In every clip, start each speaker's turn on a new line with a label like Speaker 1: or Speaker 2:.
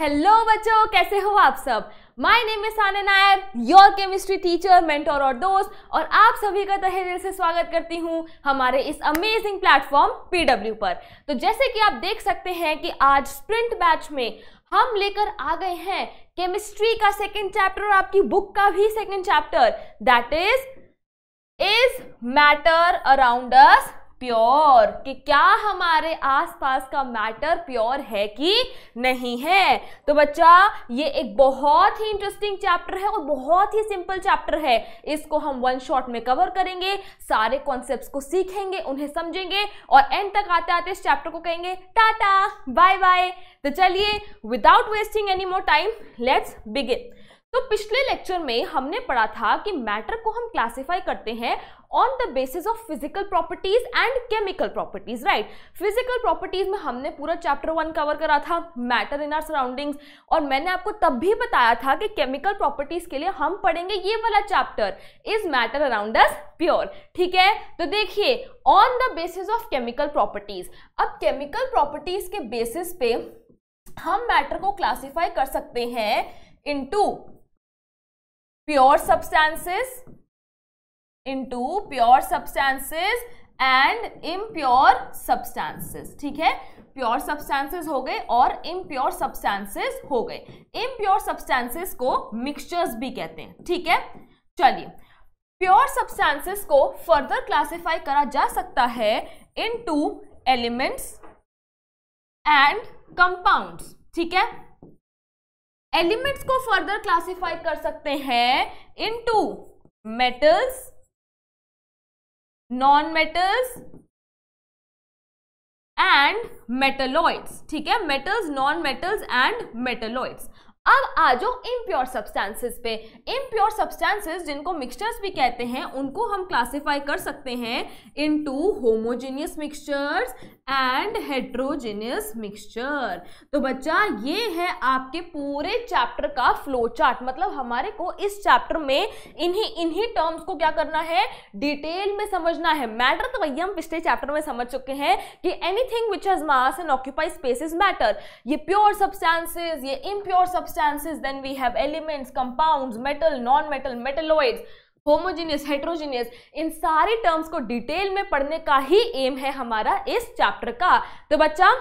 Speaker 1: Hello बच्चों कैसे हो आप सब my name is San Nair your chemistry teacher mentor और दोस्त और आप सभी का तहे दिल से स्वागत करती हूँ हमारे इस अमेजिंग प्लेटफॉर्म पीडब्ल्यू पर तो जैसे कि आप देख सकते हैं कि आज स्प्रिंट बैच में हम लेकर आ गए हैं केमिस्ट्री का सेकेंड चैप्टर और आपकी बुक का भी second chapter that is is matter around us pure कि क्या हमारे आसपास का मैटर प्योर है कि नहीं है तो बच्चा ये एक बहुत ही इंटरेस्टिंग चैप्टर है और बहुत ही सिंपल चैप्टर है इसको हम वन शॉट में कवर करेंगे सारे कॉन्सेप्ट को सीखेंगे उन्हें समझेंगे और एंड तक आते आते इस चैप्टर को कहेंगे टाटा बाय बाय तो चलिए without wasting any more time let's begin तो पिछले लेक्चर में हमने पढ़ा था कि मैटर को हम क्लासिफाई करते हैं on the basis of physical properties and chemical properties right physical properties में हमने पूरा चैप्टर वन कवर करा था मैटर इन आर सराउंडिंग्स और मैंने आपको तब भी बताया था कि केमिकल प्रॉपर्टीज के लिए हम पढ़ेंगे ये वाला chapter is matter around us pure ठीक है तो देखिए on the basis of chemical properties अब केमिकल प्रॉपर्टीज के बेसिस पे हम मैटर को क्लासीफाई कर सकते हैं into pure substances into pure substances and impure substances ठीक है प्योर सब्सटेंसेस हो गए और इम्प्योर सब्सटेंसेस हो गए इम्प्योर सब्सटेंसेस को मिक्सचर्स भी कहते हैं ठीक है चलिए प्योर सब्सटेंसेस को फर्दर क्लासिफाई करा जा सकता है into elements and compounds ठीक है एलिमेंट्स को फर्दर क्लासिफाई कर सकते हैं into metals non metals and metalloids ठीक है metals non metals and metalloids अब आ जाओ इम्प्योर सब्सटेंसेस पे इम्प्योर सब्सटेंसेस जिनको मिक्सचर्स भी कहते हैं उनको हम क्लासिफाई कर सकते हैं into homogeneous mixtures and heterogeneous mixture तो बच्चा ये है आपके पूरे चैप्टर का फ्लो चार्ट मतलब हमारे को इस चैप्टर में इन्हीं इन्हीं टर्म्स को क्या करना है डिटेल में समझना है मैटर तो भैया हम पिछले चैप्टर में समझ चुके हैं कि anything which has mass and occupy space is matter ये प्योर सब्सटेंसेज ये impure substances then we have elements compound metal non metal metalloids homogeneous heterogeneous इन सारे टर्म्स को डिटेल में पढ़ने का ही एम है हमारा इस चैप्टर का तो बच्चा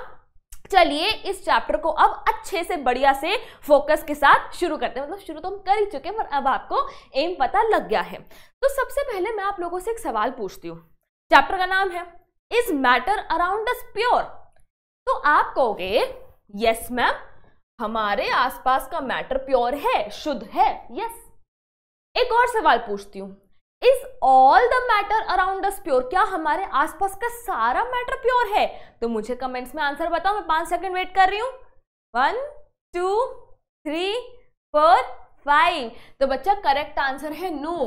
Speaker 1: चलिए इस चैप्टर को अब अच्छे से बढ़िया से फोकस के साथ शुरू करते हैं मतलब शुरू तो हम कर ही चुके हैं पर अब आपको एम पता लग गया है तो सबसे पहले मैं आप लोगों से एक सवाल पूछती हूँ चैप्टर का नाम है is matter around us pure तो आप कहोगे यस मैम हमारे आसपास का मैटर प्योर है शुद्ध है यस एक और सवाल पूछती हूँ is all the matter around us pure क्या हमारे आसपास का सारा मैटर प्योर है तो मुझे कमेंट्स में आंसर बताओ मैं पांच सेकंड वेट कर रही हूँ one two three four five तो बच्चा करेक्ट आंसर है नो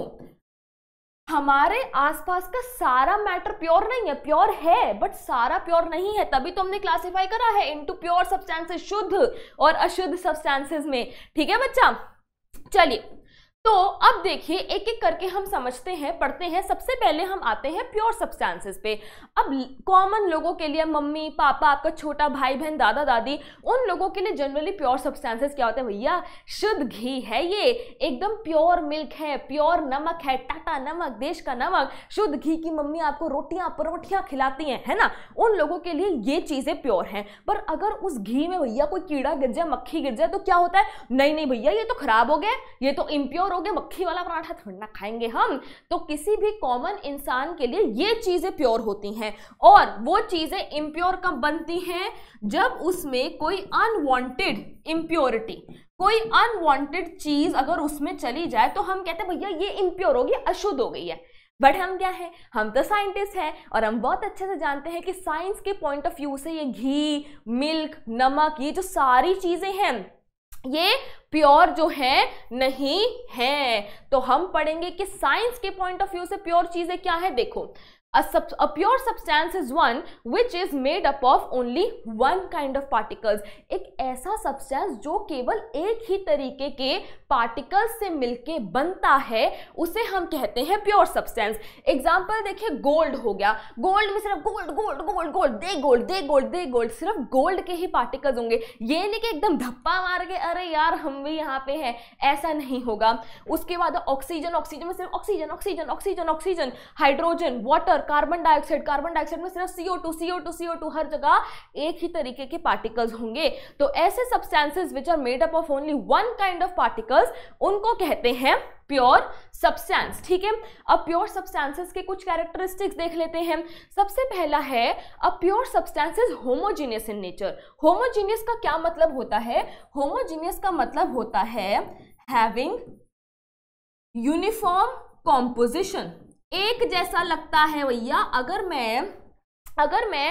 Speaker 1: हमारे आसपास का सारा मैटर प्योर नहीं है प्योर है बट सारा प्योर नहीं है तभी तो हमने क्लासिफाई करा है इनटू प्योर सब्सटेंसेस शुद्ध और अशुद्ध सब्सटेंसेस में ठीक है बच्चा चलिए तो अब देखिए एक एक करके हम समझते हैं पढ़ते हैं सबसे पहले हम आते हैं प्योर सब्सटेंसेस पे अब कॉमन लोगों के लिए मम्मी पापा आपका छोटा भाई बहन दादा दादी उन लोगों के लिए जनरली प्योर सब्सटेंसेस क्या होते हैं भैया शुद्ध घी है ये एकदम प्योर मिल्क है प्योर नमक है टाटा नमक देश का नमक शुद्ध घी की मम्मी आपको रोटियां परोठियां खिलाती हैं है ना उन लोगों के लिए ये चीज़ें प्योर हैं पर अगर उस घी में भैया कोई कीड़ा गिर जाए मक्खी गिर जाए तो क्या होता है नहीं नहीं भैया ये तो खराब हो गया ये तो इम्प्योर करोगे मक्खी वाला पराठा थोड़ी ना खाएंगे हम तो किसी भी कॉमन इंसान के लिए ये चीज़ें प्योर होती हैं और वो चीज़ें इम्प्योर कब बनती हैं जब उसमें कोई अनवांटेड इम्प्योरिटी कोई अनवांटेड चीज़ अगर उसमें चली जाए तो हम कहते हैं भैया ये इम्प्योर होगी अशुद्ध हो गई है बट हम क्या हैं हम तो साइंटिस्ट हैं और हम बहुत अच्छे से जानते हैं कि साइंस के पॉइंट ऑफ व्यू से ये घी मिल्क नमक ये जो सारी चीज़ें हैं ये प्योर जो है नहीं है तो हम पढ़ेंगे कि साइंस के पॉइंट ऑफ व्यू से प्योर चीज़ें क्या है देखो A, sub, a pure substance is one which is made up of only one kind of particles. एक ऐसा substance जो केवल एक ही तरीके के particles से मिलके बनता है उसे हम कहते हैं pure substance. Example देखिए gold हो गया गोल्ड में सिर्फ गोल्ड गोल्ड गोल्ड गोल्ड दे गोल्ड दे गोल्ड दे गोल्ड सिर्फ गोल्ड के ही पार्टिकल्स होंगे ये नहीं कि एकदम धप्पा मार के अरे यार हम भी यहाँ पे हैं ऐसा नहीं होगा उसके बाद ऑक्सीजन ऑक्सीजन में सिर्फ oxygen oxygen oxygen oxygen hydrogen water carbon dioxide carbon dioxide में सिर्फ CO two CO two CO two हर जगह एक ही तरीके के पार्टिकल्स होंगे तो ऐसे substances which are made up of only one kind of particles उनको कहते हैं प्योर सब्सटेंस ठीक है अब प्योर सब्सटेंसेस के कुछ कैरेक्टरिस्टिक्स देख लेते हैं सबसे पहला है a pure substances homogeneous in nature homogeneous का क्या मतलब होता है होमोजीनियस का मतलब होता है हैविंग यूनिफॉर्म कॉम्पोजिशन एक जैसा लगता है भैया अगर मैं अगर मैं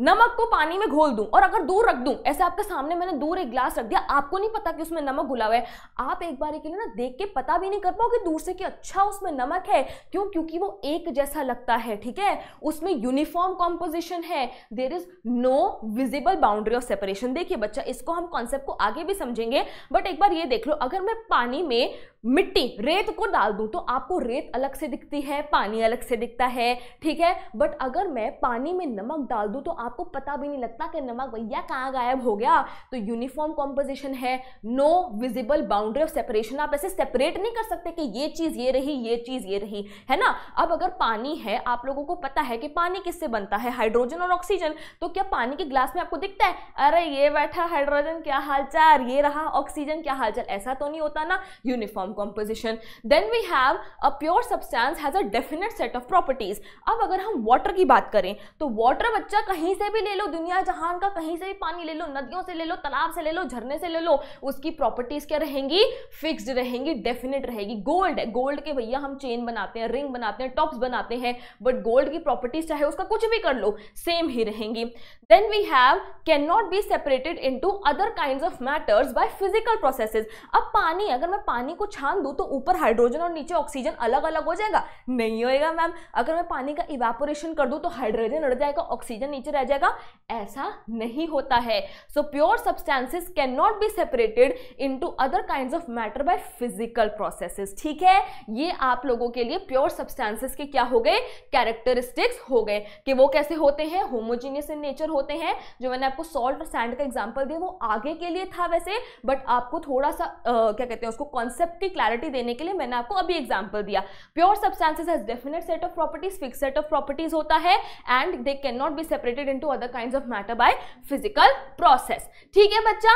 Speaker 1: नमक को पानी में घोल दूं और अगर दूर रख दूं ऐसे आपके सामने मैंने दूर एक ग्लास रख दिया आपको नहीं पता कि उसमें नमक घुला हुआ है आप एक बार के लिए ना देख के पता भी नहीं कर पाओगे दूर से कि अच्छा उसमें नमक है क्यों क्योंकि वो एक जैसा लगता है ठीक है उसमें यूनिफॉर्म कॉम्पोजिशन है there is no visible boundary of separation देखिए बच्चा इसको हम कॉन्सेप्ट को आगे भी समझेंगे बट एक बार ये देख लो अगर मैं पानी में मिट्टी रेत को डाल दूं तो आपको रेत अलग से दिखती है पानी अलग से दिखता है ठीक है बट अगर मैं पानी में नमक डाल दूं तो आपको पता भी नहीं लगता कि नमक भैया कहाँ गायब हो गया तो यूनिफॉर्म कॉम्पोजिशन है no visible boundary of separation आप ऐसे सेपरेट नहीं कर सकते कि ये चीज़ ये रही ये चीज़ ये रही है ना अब अगर पानी है आप लोगों को पता है कि पानी किससे बनता है हाइड्रोजन और ऑक्सीजन तो क्या पानी के ग्लास में आपको दिखता है अरे ये बैठा हाइड्रोजन क्या हालचाल ये रहा ऑक्सीजन क्या हालचाल ऐसा तो नहीं होता ना uniform composition then we have a pure substance has a definite set of properties अब अगर हम वाटर की बात करें तो वाटर बच्चा कहीं कहीं से भी ले लो दुनिया जहान का कहीं से भी पानी ले लो नदियों से ले लो तालाब से ले लो झरने से ले लो उसकी प्रॉपर्टीज क्या रहेंगी फिक्स्ड रहेंगी डेफिनेट रहेगी गोल्ड है गोल्ड के भैया हम चेन बनाते हैं रिंग बनाते हैं टॉप्स बनाते हैं बट गोल्ड की प्रॉपर्टीज चाहे उसका कुछ भी कर लो सेम ही रहेंगी then we have can not be separated into other kind of matters by physical processes अब पानी अगर मैं पानी को छान दूँ तो ऊपर हाइड्रोजन और नीचे ऑक्सीजन अलग अलग हो जाएगा नहीं होएगा मैम अगर मैं पानी का इवेपोरेशन कर दूँ तो हाइड्रोजन उड़ जाएगा ऑक्सीजन नीचे रह जाएगा ऐसा नहीं होता है so pure substances can not be separated into other kind of matter by physical processes ठीक है ये आप लोगों के लिए प्योर सब्सटेंसेस के क्या हो गए कैरेक्टरिस्टिक्स हो गए कि वो कैसे होते हैं होमोजीनियस इन नेचर होते हैं जो मैंने आपको सॉल्ट और सैंड का एग्जाम्पल दिया वो आगे के लिए था वैसे बट आपको थोड़ा सा आ, क्या कहते हैं उसको कॉन्सेप्ट की क्लैरिटी देने के लिए मैंने आपको अभी एग्जाम्पल दिया pure substances definite set of properties fix set of properties होता है and they can not be separated into other kinds of matter by physical process ठीक है बच्चा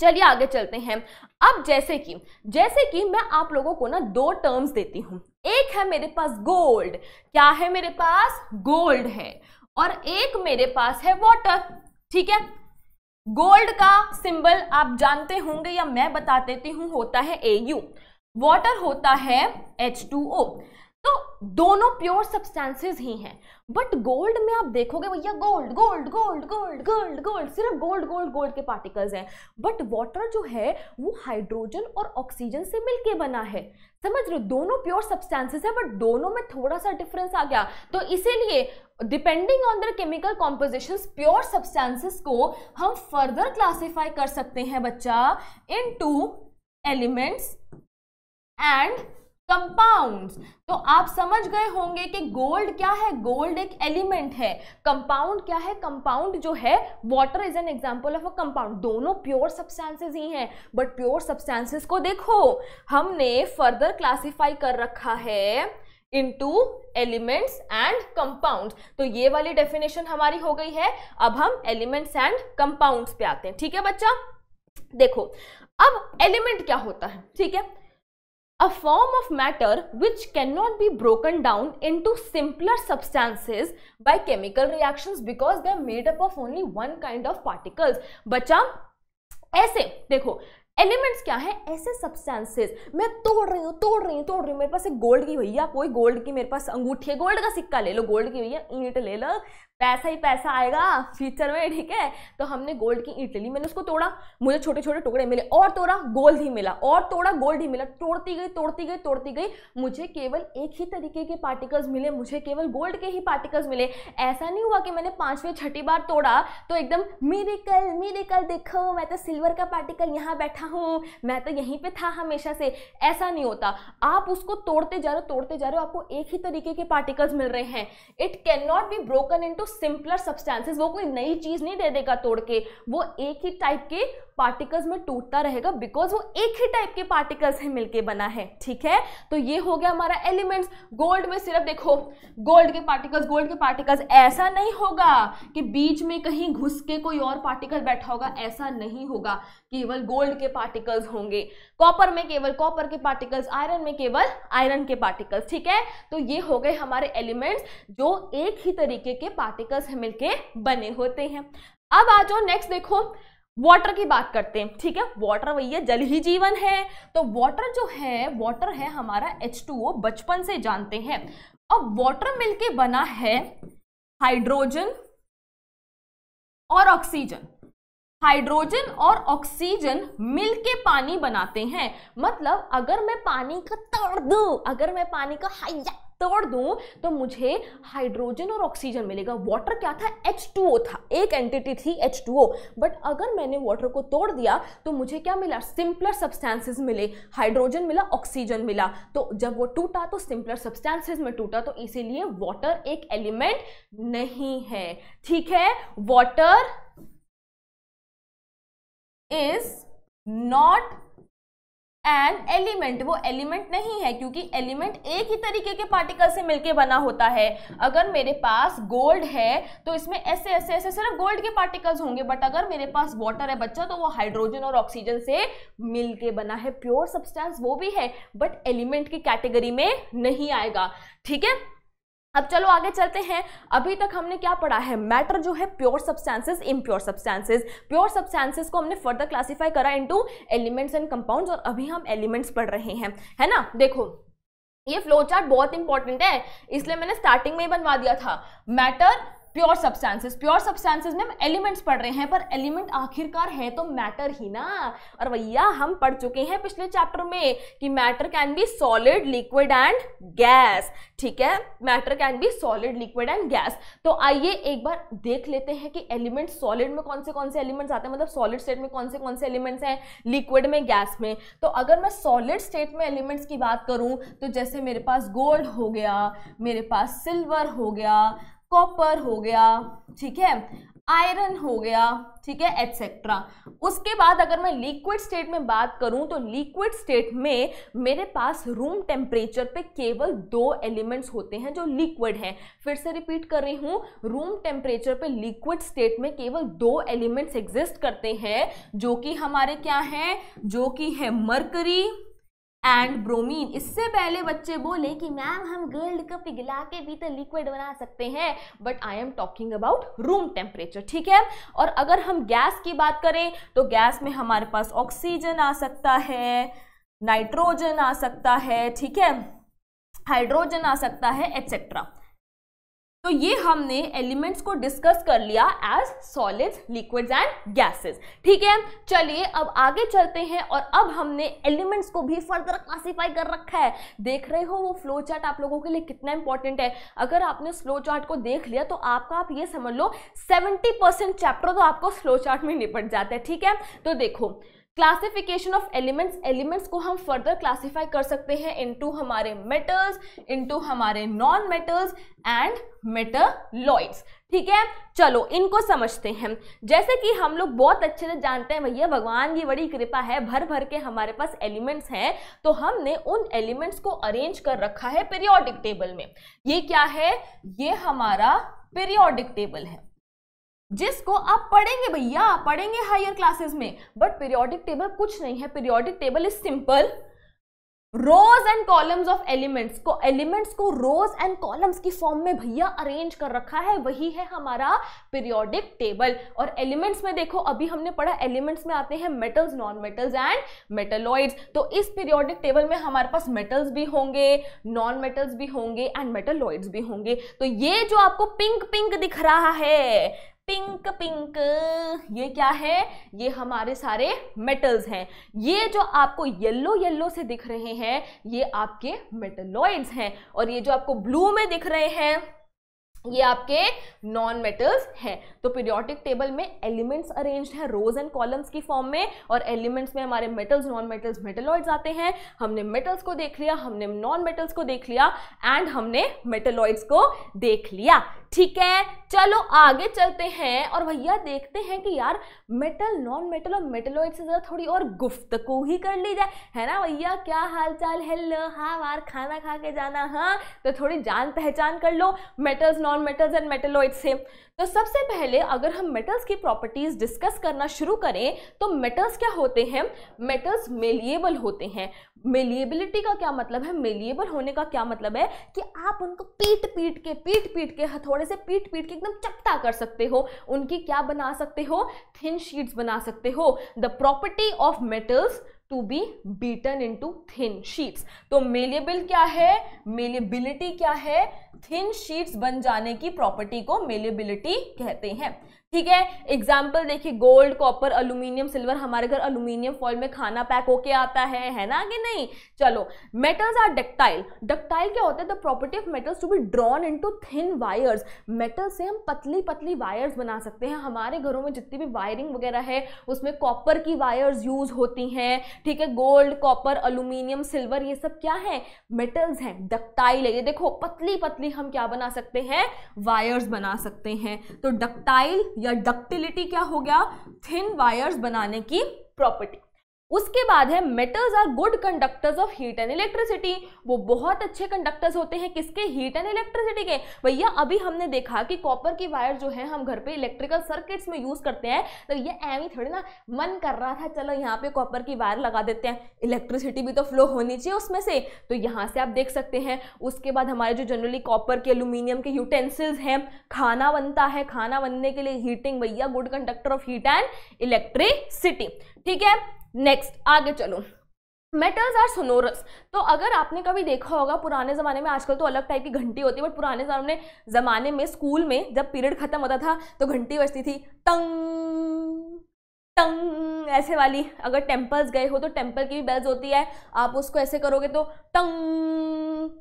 Speaker 1: चलिए आगे चलते हैं अब जैसे कि जैसे कि मैं आप लोगों को ना दो टर्म्स देती हूँ एक है मेरे पास गोल्ड क्या है मेरे पास गोल्ड है और एक मेरे पास है वाटर ठीक है गोल्ड का सिंबल आप जानते होंगे या मैं बता देती हूँ होता है ए यू वाटर होता है एच टू ओ तो दोनों प्योर सब्सटेंसेस ही हैं बट गोल्ड में आप देखोगे भैया gold gold gold gold gold gold सिर्फ गोल्ड गोल्ड गोल्ड के पार्टिकल्स हैं बट वाटर जो है वो हाइड्रोजन और ऑक्सीजन से मिलके बना है समझ रहे हो दोनों प्योर सब्सटेंसेस है बट दोनों में थोड़ा सा डिफरेंस आ गया तो इसीलिए depending on the chemical composition pure substances को हम फर्दर क्लासीफाई कर सकते हैं बच्चा into elements and compound तो आप समझ गए होंगे कि गोल्ड क्या है गोल्ड एक एलिमेंट है कंपाउंड क्या है कंपाउंड जो है water is an example of a compound दोनों प्योर सब्सटेंसेस ही हैं बट प्योर सब्सटेंसेस को देखो हमने फर्दर क्लासिफाई कर रखा है इंटू एलिमेंट्स एंड कंपाउंड तो ये वाली डेफिनेशन हमारी हो गई है अब हम एलिमेंट्स एंड कंपाउंड पे आते हैं ठीक है बच्चा देखो अब एलिमेंट क्या होता है ठीक है a form of matter which cannot be broken down into simpler substances by chemical reactions because they are made up of only one kind of particles bacha aise dekho elements क्या है ऐसे substances मैं तोड़ रही हूँ तोड़ रही हूँ तोड़ रही हूँ मेरे पास एक गोल्ड की भैया कोई गोल्ड की मेरे पास अंगूठी है गोल्ड का सिक्का ले लो गोल्ड की भैया ईंट ले लो पैसा ही पैसा आएगा फ्यूचर में ठीक है तो हमने गोल्ड की ईट ली मैंने उसको तोड़ा मुझे छोटे छोटे टुकड़े मिले और तोड़ा गोल्ड ही मिला और तोड़ा गोल्ड ही मिला तोड़ती गई तोड़ती गई तोड़ती गई मुझे केवल एक ही तरीके के पार्टिकल्स मिले मुझे केवल गोल्ड के ही पार्टिकल्स मिले ऐसा नहीं हुआ कि मैंने पाँचवें छठी बार तोड़ा तो एकदम मेरे कल मेरे कल देखो मैं तो सिल्वर का पार्टिकल यहाँ बैठा हूँ मैं तो यहीं पर था हमेशा से ऐसा नहीं होता आप उसको तोड़ते जा रहे हो तोड़ते जा रहे हो आपको एक ही तरीके के पार्टिकल्स मिल रहे हैं it can not be broken into simpler substances वो कोई नई चीज नहीं दे देगा तोड़ के वो एक ही टाइप के पार्टिकल्स में टूटता रहेगा बिकॉज वो एक ही टाइप के पार्टिकल्स है मिलके बना है ठीक है तो ये हो गया हमारा एलिमेंट्स गोल्ड में सिर्फ देखो गोल्ड के पार्टिकल्स गोल्ड के पार्टिकल्स ऐसा नहीं होगा कि बीच में कहीं घुस के कोई और पार्टिकल बैठा होगा ऐसा नहीं होगा केवल गोल्ड के पार्टिकल्स होंगे कॉपर में केवल कॉपर के पार्टिकल्स आयरन में केवल आयरन के पार्टिकल्स ठीक है तो ये हो गए हमारे एलिमेंट्स जो एक ही तरीके के पार्टिकल्स मिलके बने होते हैं अब आ जाओ नेक्स्ट देखो वाटर की बात करते हैं ठीक है वाटर वही जल ही जीवन है तो वाटर जो है वाटर है हमारा H2O बचपन से जानते हैं अब वाटर मिलके बना है हाइड्रोजन और ऑक्सीजन हाइड्रोजन और ऑक्सीजन मिलके पानी बनाते हैं मतलब अगर मैं पानी का तड़ दू अगर मैं पानी का हाइजा तोड़ दूं तो मुझे हाइड्रोजन और ऑक्सीजन मिलेगा वाटर क्या था H2O था एक एंटिटी थी H2O बट अगर मैंने वाटर को तोड़ दिया तो मुझे क्या मिला सिंपलर सब्सटेंसेस मिले हाइड्रोजन मिला ऑक्सीजन मिला तो जब वो टूटा तो सिंपलर सब्सटेंसेस में टूटा तो इसीलिए वाटर एक एलिमेंट नहीं है ठीक है water is not and element वो एलिमेंट नहीं है क्योंकि एलिमेंट एक ही तरीके के पार्टिकल से मिलके बना होता है अगर मेरे पास गोल्ड है तो इसमें ऐसे ऐसे ऐसे सिर्फ गोल्ड के पार्टिकल्स होंगे बट अगर मेरे पास वाटर है बच्चा तो वो हाइड्रोजन और ऑक्सीजन से मिलके बना है प्योर सब्सटेंस वो भी है बट एलिमेंट की कैटेगरी में नहीं आएगा ठीक है अब चलो आगे चलते हैं अभी तक हमने क्या पढ़ा है मैटर जो है pure substances impure substances pure substances को हमने फर्दर क्लासिफाई करा इनटू एलिमेंट्स एंड कंपाउंड्स और अभी हम एलिमेंट्स पढ़ रहे हैं है ना देखो ये फ्लो चार्ट बहुत इंपॉर्टेंट है इसलिए मैंने स्टार्टिंग में ही बनवा दिया था matter pure substances pure substances में हम एलिमेंट्स पढ़ रहे हैं पर एलिमेंट आखिरकार है तो मैटर ही ना और भैया हम पढ़ चुके हैं पिछले चैप्टर में कि matter can be solid liquid and gas ठीक है matter can be solid liquid and gas तो आइए एक बार देख लेते हैं कि एलिमेंट सॉलिड में कौन से कौन से एलिमेंट्स आते हैं मतलब सॉलिड स्टेट में कौन से कौन से एलिमेंट्स हैं लिक्विड में गैस में तो अगर मैं सॉलिड स्टेट में एलिमेंट्स की बात करूं तो जैसे मेरे पास गोल्ड हो गया मेरे पास सिल्वर हो गया कॉपर हो गया ठीक है आयरन हो गया ठीक है एटसेट्रा उसके बाद अगर मैं लिक्विड स्टेट में बात करूं तो लिक्विड स्टेट में मेरे पास रूम टेम्परेचर पे केवल दो एलिमेंट्स होते हैं जो लिक्विड हैं फिर से रिपीट कर रही हूं रूम टेम्परेचर पे लिक्विड स्टेट में केवल दो एलिमेंट्स एग्जिस्ट करते हैं जो कि हमारे क्या हैं जो कि है मरकरी एंड ब्रोमीन इससे पहले बच्चे बोले कि मैम हम गर्ल्ड का पिघला के भी तो लिक्विड बना सकते हैं but I am talking about room temperature ठीक है और अगर हम गैस की बात करें तो गैस में हमारे पास ऑक्सीजन आ सकता है नाइट्रोजन आ सकता है ठीक है हाइड्रोजन आ सकता है एक्सेट्रा तो ये हमने एलिमेंट्स को डिस्कस कर लिया as solids liquids and gases ठीक है चलिए अब आगे चलते हैं और अब हमने एलिमेंट्स को भी फर्दर क्लासीफाई कर रखा है देख रहे हो वो फ्लो चार्ट आप लोगों के लिए कितना इंपॉर्टेंट है अगर आपने स्लो चार्ट को देख लिया तो आपका आप ये समझ लो सेवेंटी परसेंट चैप्टर तो आपको स्लो चार्ट में निपट जाता है ठीक है तो देखो क्लासिफिकेशन ऑफ एलिमेंट्स एलिमेंट्स को हम फर्दर क्लासिफाई कर सकते हैं इनटू हमारे मेटल्स इनटू हमारे नॉन मेटल्स एंड मेटलॉइड्स ठीक है चलो इनको समझते हैं जैसे कि हम लोग बहुत अच्छे से जानते हैं भैया भगवान की बड़ी कृपा है भर भर के हमारे पास एलिमेंट्स हैं तो हमने उन एलिमेंट्स को अरेंज कर रखा है पीरियोडिक टेबल में ये क्या है ये हमारा पीरियोडिक टेबल है जिसको आप पढ़ेंगे भैया पढ़ेंगे हायर क्लासेस में बट पीरियोडिक टेबल कुछ नहीं है periodic table is simple rows and columns of elements को एलिमेंट्स को रोज एंड कॉलम्स की फॉर्म में भैया अरेंज कर रखा है वही है हमारा पीरियोडिक टेबल और एलिमेंट्स में देखो अभी हमने पढ़ा एलिमेंट्स में आते हैं metals non metals and metalloids तो इस पीरियोडिक टेबल में हमारे पास मेटल्स भी होंगे नॉन मेटल्स भी होंगे एंड मेटलॉइड्स भी होंगे तो ये जो आपको पिंक पिंक दिख रहा है पिंक पिंक ये क्या है ये हमारे सारे मेटल्स हैं ये जो आपको येलो येलो से दिख रहे हैं ये आपके मेटलॉइड्स हैं और ये जो आपको ब्लू में दिख रहे हैं ये आपके नॉन मेटल्स हैं तो पीरियोडिक टेबल में एलिमेंट्स अरेंज हैं रोज एंड कॉलम्स की फॉर्म में और एलिमेंट्स में हमारे मेटल्स नॉन मेटल्स मेटलॉइड्स आते हैं हमने मेटल्स को देख लिया हमने नॉन मेटल्स को देख लिया एंड हमने मेटलॉइड्स को देख लिया ठीक है चलो आगे चलते हैं और भैया देखते हैं कि यार मेटल नॉन मेटल और मेटलोइड से ज़रा थोड़ी और गुफ्तगु ही कर ली जाए है ना भैया क्या हाल चाल हेलो हाँ वार खाना खा के जाना हाँ तो थोड़ी जान पहचान कर लो metals non metals and metalloid से तो सबसे पहले अगर हम मेटल्स की प्रॉपर्टीज डिस्कस करना शुरू करें तो मेटल्स क्या होते हैं मेटल्स मेलिएबल होते हैं मेलिएबिलिटी का क्या मतलब है मेलिएबल होने का क्या मतलब है कि आप उनको पीट पीट के पीट पीट के हथौड़े हाँ, से पीट पीट के एकदम चपटा कर सकते हो उनकी क्या बना सकते हो थिन शीट्स बना सकते हो the property of metals to be beaten into thin sheets तो मेलेबल क्या है मेलेबिलिटी क्या है थिन शीट्स बन जाने की प्रॉपर्टी को मेलेबिलिटी कहते हैं ठीक है एग्जाम्पल देखिए गोल्ड कॉपर अल्यूमिनियम सिल्वर हमारे घर अल्यूमिनियम फॉल में खाना पैक होके आता है है ना कि नहीं चलो मेटल्स आर डक्टाइल डक्टाइल क्या होता है the property of metals to be drawn into thin wires metal से हम पतली पतली वायर्स बना सकते हैं हमारे घरों में जितनी भी वायरिंग वगैरह है उसमें कॉपर की वायर्स यूज होती हैं ठीक है गोल्ड कॉपर अल्यूमिनियम सिल्वर ये सब क्या है मेटल्स हैं डक्टाइल है ये देखो पतली पतली अपनी हम क्या बना सकते हैं वायर्स बना सकते हैं तो डक्टाइल या डक्टिलिटी क्या हो गया थिन वायर्स बनाने की प्रॉपर्टी उसके बाद है metals are good conductors of heat and electricity वो बहुत अच्छे कंडक्टर्स होते हैं किसके हीट एंड इलेक्ट्रिसिटी के भैया अभी हमने देखा कि कॉपर की वायर जो है हम घर पे इलेक्ट्रिकल सर्किट्स में यूज करते हैं तो ये एम ही थोड़ी ना मन कर रहा था चलो यहाँ पे कॉपर की वायर लगा देते हैं इलेक्ट्रिसिटी भी तो फ्लो होनी चाहिए उसमें से तो यहाँ से आप देख सकते हैं उसके बाद हमारे जो जनरली कॉपर के एल्यूमिनियम के यूटेंसिल्स हैं खाना बनता है खाना बनने के लिए हीटिंग भैया good conductor of heat and electricity ठीक है नेक्स्ट आगे चलो मेटल्स आर सोनोरस तो अगर आपने कभी देखा होगा पुराने ज़माने में आजकल तो अलग टाइप की घंटी होती है बट पुराने ज़माने ज़माने में स्कूल में जब पीरियड ख़त्म होता था तो घंटी बजती थी टंग टंग ऐसे वाली अगर टेम्पल्स गए हो तो टेम्पल की भी बेल्स होती है आप उसको ऐसे करोगे तो टंग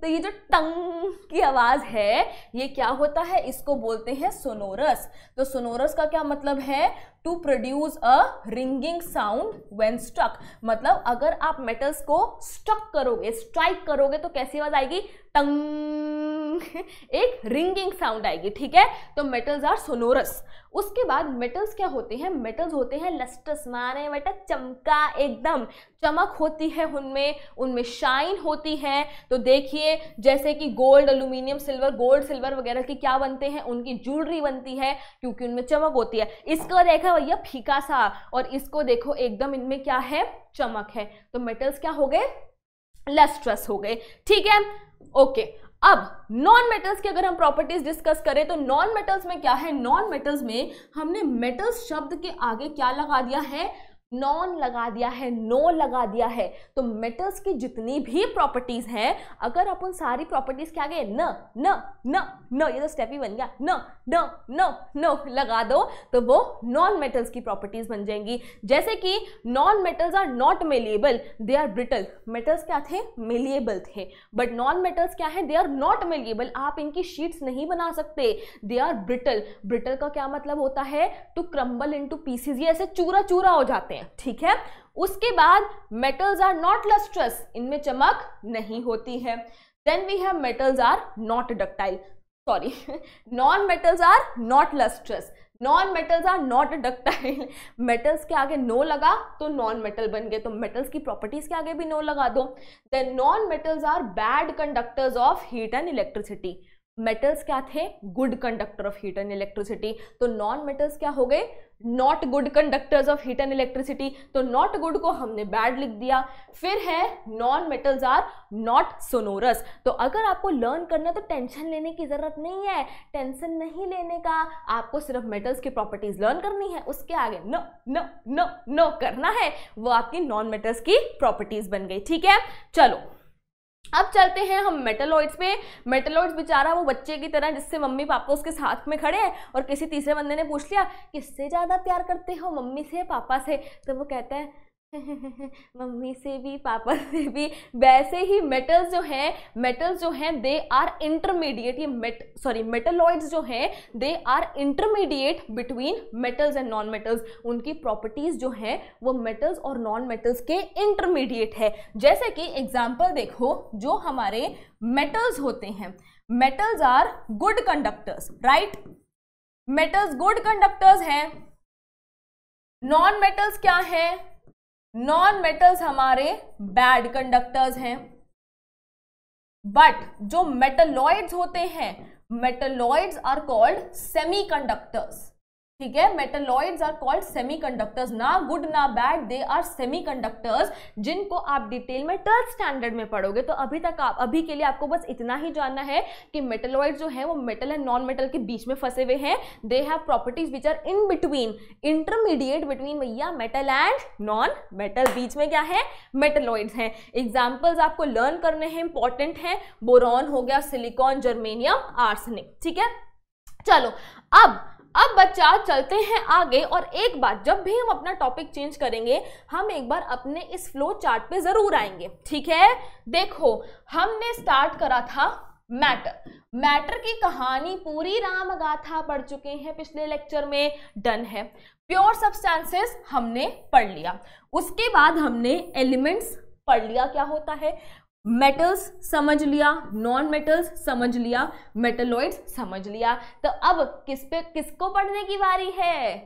Speaker 1: तो ये जो टंग की आवाज़ है ये क्या होता है इसको बोलते हैं सोनोरस तो सोनोरस का क्या मतलब है to produce a ringing sound when struck मतलब अगर आप मेटल्स को स्टक करोगे स्ट्राइक करोगे तो कैसी आवाज आएगी टंग एक रिंगिंग साउंड आएगी ठीक है तो मेटल्स आर सोनोरस उसके बाद मेटल्स क्या होते हैं मेटल्स होते हैं लस्टस माने बेटा चमका एकदम चमक होती है उनमें उनमें शाइन होती है तो देखिए जैसे कि gold aluminium silver gold silver वगैरह की क्या बनते हैं उनकी ज्वेलरी बनती है क्योंकि उनमें चमक होती है इसको देखा भैया फीका सा और इसको देखो एकदम इनमें क्या है चमक है तो मेटल्स क्या हो गए लस्ट्रस हो गए ठीक है ओके अब नॉन मेटल्स की अगर हम प्रॉपर्टीज डिस्कस करें तो नॉन मेटल्स में क्या है नॉन मेटल्स में हमने मेटल्स शब्द के आगे क्या लगा दिया है नॉन लगा दिया है नो लगा दिया है तो मेटल्स की जितनी भी प्रॉपर्टीज हैं अगर आप उन सारी प्रॉपर्टीज क्या गए न न न न ये तो स्टेप ही बन गया न न न न लगा दो तो वो नॉन मेटल्स की प्रॉपर्टीज बन जाएंगी जैसे कि non metals are not malleable they are brittle metals क्या थे मेलिएबल थे बट नॉन मेटल्स क्या है दे आर नॉट मेलिएबल आप इनकी शीट्स नहीं बना सकते दे आर ब्रिटल ब्रिटल का क्या मतलब होता है to crumble into pieces ये ऐसे चूरा चूरा हो जाते हैं ठीक है उसके बाद मेटल्स आर नॉट लस्ट्रस इनमें चमक नहीं होती है then we have metals are not ductile sorry non metals are not lustrous non metals are not ductile metals के आगे नो लगा तो नॉन मेटल बन गए तो मेटल्स की प्रॉपर्टीज के आगे भी नो लगा दो then non metals are bad conductors of heat and electricity metals क्या थे good conductor of heat and electricity तो नॉन मेटल्स क्या हो गए not good conductors of heat and electricity तो नॉट गुड को हमने बैड लिख दिया फिर है non metals are not sonorous तो अगर आपको लर्न करना तो टेंशन लेने की ज़रूरत नहीं है टेंशन नहीं लेने का आपको सिर्फ मेटल्स की प्रॉपर्टीज लर्न करनी है उसके आगे न न न न करना है वो आपकी नॉन मेटल्स की प्रॉपर्टीज बन गई ठीक है चलो अब चलते हैं हम मेटलॉइड्स पे मेटलॉइड्स बेचारा वो बच्चे की तरह जिससे मम्मी पापा उसके साथ में खड़े हैं और किसी तीसरे बंदे ने पूछ लिया किससे ज़्यादा प्यार करते हो मम्मी से पापा से तो वो कहता है मम्मी से भी पापा से भी वैसे ही मेटल्स जो हैं मेटल्स जो हैं दे आर इंटरमीडिएट ये मेट सॉरी मेटलॉइड्स जो हैं they are intermediate between metals and non metals उनकी प्रॉपर्टीज़ जो हैं वो मेटल्स और नॉन मेटल्स के इंटरमीडिएट है जैसे कि एग्जाम्पल देखो जो हमारे मेटल्स होते हैं metals are good conductors right metals good conductors हैं नॉन मेटल्स क्या है नॉन मेटल्स हमारे बैड कंडक्टर्स हैं बट जो मेटलॉइड्स होते हैं metalloids are called semi conductors ठीक है मेटलॉइड्स आर कॉल्ड सेमीकंडक्टर्स ना गुड ना बैड दे आर सेमीकंडक्टर्स जिनको आप डिटेल में ट्वेल्थ स्टैंडर्ड में पढ़ोगे तो अभी तक आप अभी के लिए आपको बस इतना ही जानना है कि मेटलॉइड जो है वो मेटल एंड नॉन मेटल के बीच में फंसे हुए हैं they have properties which are in between intermediate between भैया मेटल एंड नॉन मेटल बीच में क्या है मेटलॉइड्स हैं एग्जाम्पल्स आपको लर्न करने हैं इंपॉर्टेंट हैं बोरॉन हो गया सिलिकॉन जर्मेनियम आर्सनिक ठीक है चलो अब अब बच्चा चलते हैं आगे और एक बार जब भी हम अपना टॉपिक चेंज करेंगे हम एक बार अपने इस फ्लो चार्ट पे जरूर आएंगे ठीक है देखो हमने स्टार्ट करा था मैटर मैटर की कहानी पूरी राम गाथा पढ़ चुके हैं पिछले लेक्चर में डन है प्योर सब्सटेंसेस हमने पढ़ लिया उसके बाद हमने एलिमेंट्स पढ़ लिया क्या होता है मेटल्स समझ लिया नॉन मेटल्स समझ लिया मेटलॉइड्स समझ लिया तो अब किस पे किसको पढ़ने की बारी है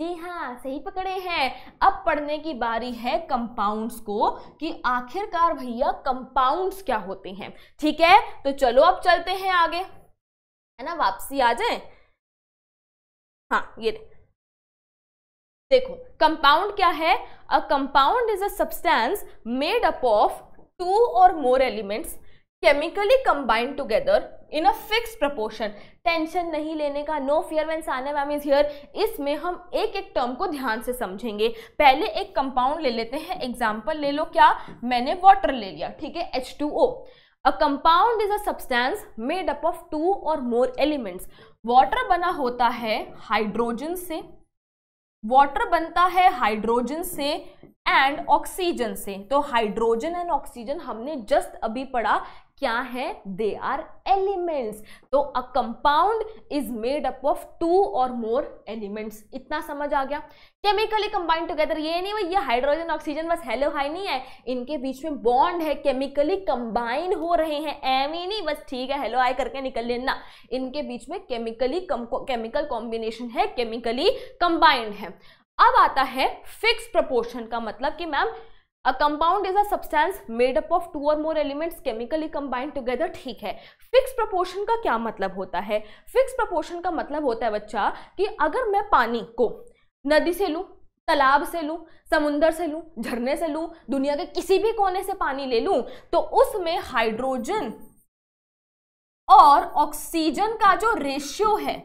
Speaker 1: जी हाँ सही पकड़े हैं अब पढ़ने की बारी है कंपाउंड्स को कि आखिरकार भैया कंपाउंड्स क्या होते हैं ठीक है तो चलो अब चलते हैं आगे है ना वापसी आ जाए हाँ ये देखो कंपाउंड क्या है a compound is a substance made up of two or more elements chemically combined together in a fix proportion tension नहीं लेने का no fear when Sana ma'am is here इसमें हम एक एक टर्म को ध्यान से समझेंगे पहले एक कंपाउंड ले लेते हैं एग्जाम्पल ले लो क्या मैंने वाटर ले लिया ठीक है H two O a compound is a substance made up of two or more elements water बना होता है हाइड्रोजन से वाटर बनता है हाइड्रोजन से एंड ऑक्सीजन से तो हाइड्रोजन एंड ऑक्सीजन हमने जस्ट अभी पढ़ा क्या है दे आर एलिमेंट्स तो a compound is made up of two or more elements इतना समझ आ गया केमिकली कंबाइंड टुगेदर ये नहीं भाई ये हाइड्रोजन ऑक्सीजन बस हेलो हाई नहीं है इनके बीच में बॉन्ड है केमिकली कंबाइंड हो रहे हैं एम ही नहीं बस ठीक है हेलो हाई करके निकल लेना इनके बीच में केमिकली केमिकल कॉम्बिनेशन है केमिकली कंबाइंड है अब आता है फिक्स प्रपोर्शन का मतलब कि ma'am a compound is a substance made up of two or more elements chemically combined together ठीक है फिक्स प्रपोर्शन का क्या मतलब होता है फिक्स प्रपोर्शन का मतलब होता है बच्चा कि अगर मैं पानी को नदी से लूँ तालाब से लूँ समुंदर से लूँ झरने से लूँ दुनिया के किसी भी कोने से पानी ले लूँ तो उसमें हाइड्रोजन और ऑक्सीजन का जो रेशियो है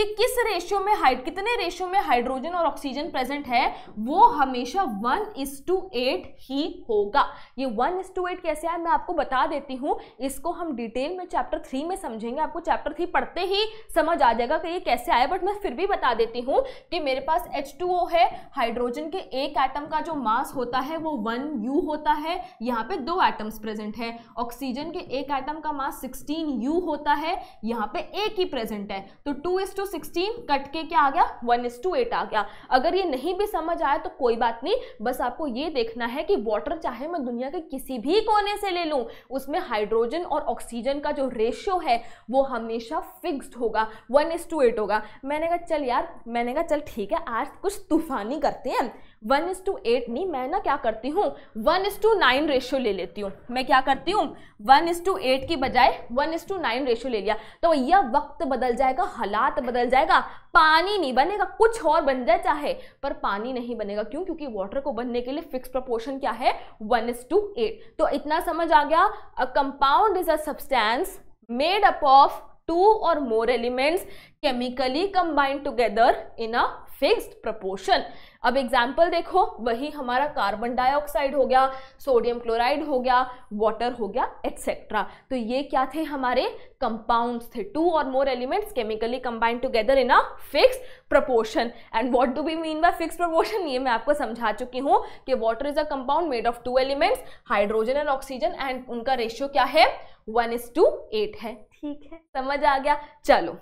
Speaker 1: कि किस रेशियो में हाइड कितने रेशियो में हाइड्रोजन और ऑक्सीजन प्रेजेंट है वो हमेशा वन इज टू एट ही होगा ये वन इज टू एट कैसे है मैं आपको बता देती हूँ इसको हम डिटेल में चैप्टर थ्री में समझेंगे आपको चैप्टर थ्री पढ़ते ही समझ आ जाएगा कि ये कैसे आया बट मैं फिर भी बता देती हूँ कि मेरे पास एच है हाइड्रोजन के एक एटम का जो मास होता है वो वन यू होता है यहाँ पे दो एटम्स प्रेजेंट है ऑक्सीजन के एक एटम का मास सिक्सटीन यू होता है यहाँ पे एक ही प्रेजेंट है तो टू सिक्सटीन कट के क्या आ गया वन इज टू एट आ गया अगर ये नहीं भी समझ आया तो कोई बात नहीं बस आपको ये देखना है कि वाटर चाहे मैं दुनिया के किसी भी कोने से ले लूँ उसमें हाइड्रोजन और ऑक्सीजन का जो रेशियो है वो हमेशा फिक्स्ड होगा वन इज टू एट होगा मैंने कहा चल यार मैंने कहा चल ठीक है आज कुछ तूफानी करते हैं वन इज टू एट नहीं मैं ना क्या करती हूँ one is to nine ratio ले लेती हूँ मैं क्या करती हूँ वन इज टू एट की बजाय one is to nine ratio ले लिया तो यह वक्त बदल जाएगा हालात बदल जाएगा पानी नहीं बनेगा कुछ और बन जाए चाहे पर पानी नहीं बनेगा क्यों क्योंकि वाटर को बनने के लिए फिक्स प्रपोर्शन क्या है वन इज टू एट तो इतना समझ आ गया a compound is a substance made up of two or more elements chemically combined together in a fixed proportion अब एग्जाम्पल देखो वही हमारा कार्बन डाइऑक्साइड हो गया सोडियम क्लोराइड हो गया वाटर हो गया एक्सेट्रा तो ये क्या थे हमारे कंपाउंड्स थे two or more elements chemically combined together in a fix proportion and what do we mean by fix proportion ये मैं आपको समझा चुकी हूँ कि water is a compound made of two elements hydrogen and oxygen and उनका ratio क्या है वन इज टू एट है ठीक है समझ आ गया चलो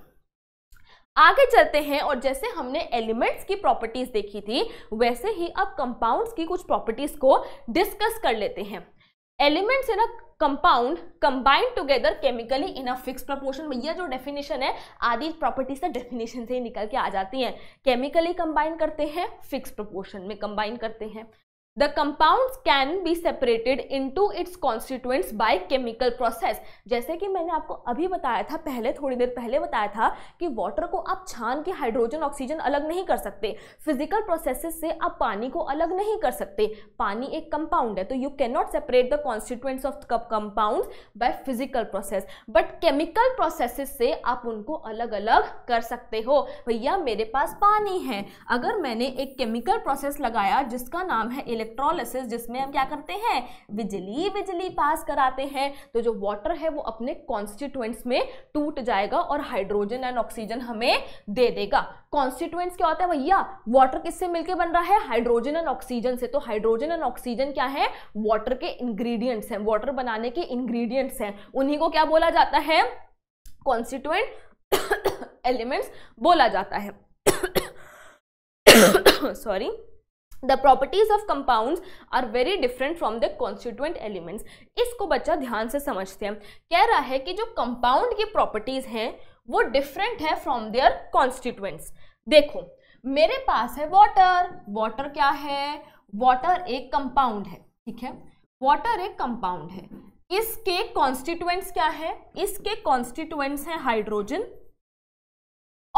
Speaker 1: आगे चलते हैं और जैसे हमने एलिमेंट्स की प्रॉपर्टीज देखी थी वैसे ही अब कंपाउंड्स की कुछ प्रॉपर्टीज को डिस्कस कर लेते हैं elements in a compound combined together chemically in a fix proportion भैया जो डेफिनेशन है आदि प्रॉपर्टीज डेफिनेशन से ही निकल के आ जाती हैं केमिकली कंबाइन करते हैं फिक्स प्रपोर्शन में कंबाइन करते हैं the compound can be separated into its constituents by chemical process जैसे कि मैंने आपको अभी बताया था पहले थोड़ी देर पहले बताया था कि वाटर को आप छान के हाइड्रोजन ऑक्सीजन अलग नहीं कर सकते फिजिकल प्रोसेसेस से आप पानी को अलग नहीं कर सकते पानी एक कंपाउंड है तो you can not separate the constituents of compound by physical process but chemical processes से आप उनको अलग अलग कर सकते हो भैया मेरे पास पानी है अगर मैंने एक केमिकल प्रोसेस लगाया जिसका नाम है इलेक्ट्रॉन इलेक्ट्रोलिसिस जिसमें हम क्या करते हैं बिजली बिजली पास कराते हैं तो जो वाटर है वो अपने कॉन्स्टिट्यूएंट्स में टूट जाएगा और हाइड्रोजन एंड ऑक्सीजन हमें दे देगा कॉन्स्टिट्यूएंट्स क्या होता है भैया वाटर किससे मिलकर बन रहा है हाइड्रोजन एंड ऑक्सीजन से तो हाइड्रोजन एंड ऑक्सीजन क्या है वाटर के इंग्रेडिएंट्स हैं वाटर बनाने के इंग्रेडिएंट्स हैं उन्हीं को क्या बोला जाता है कॉन्स्टिट्यूएंट एलिमेंट्स बोला जाता है sorry the properties of compound are very different from the constituent elements इसको बच्चा ध्यान से समझते हैं कह रहा है कि जो कंपाउंड की प्रॉपर्टीज हैं वो डिफरेंट है फ्रॉम देयर कॉन्स्टिट्यूंट्स देखो मेरे पास है वॉटर वाटर क्या है वाटर एक कंपाउंड है ठीक है वाटर एक कंपाउंड है इसके कॉन्स्टिट्यूएंट्स क्या है इसके कॉन्स्टिट्यूएंट्स हैं हाइड्रोजन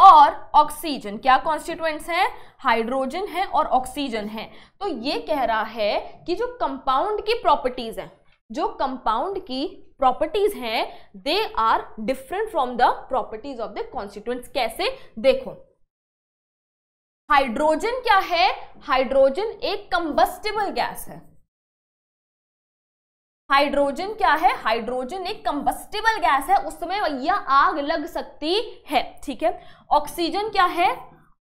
Speaker 1: और ऑक्सीजन क्या कॉन्स्टिट्यूएंट्स हैं हाइड्रोजन है और ऑक्सीजन है तो ये कह रहा है कि जो कंपाउंड की प्रॉपर्टीज हैं जो कंपाउंड की प्रॉपर्टीज हैं they are different from the properties of the constituents कैसे देखो हाइड्रोजन क्या है हाइड्रोजन एक कंबस्टेबल गैस है हाइड्रोजन क्या है हाइड्रोजन एक कंबस्टिबल गैस है उसमें यह आग लग सकती है ठीक है ऑक्सीजन क्या है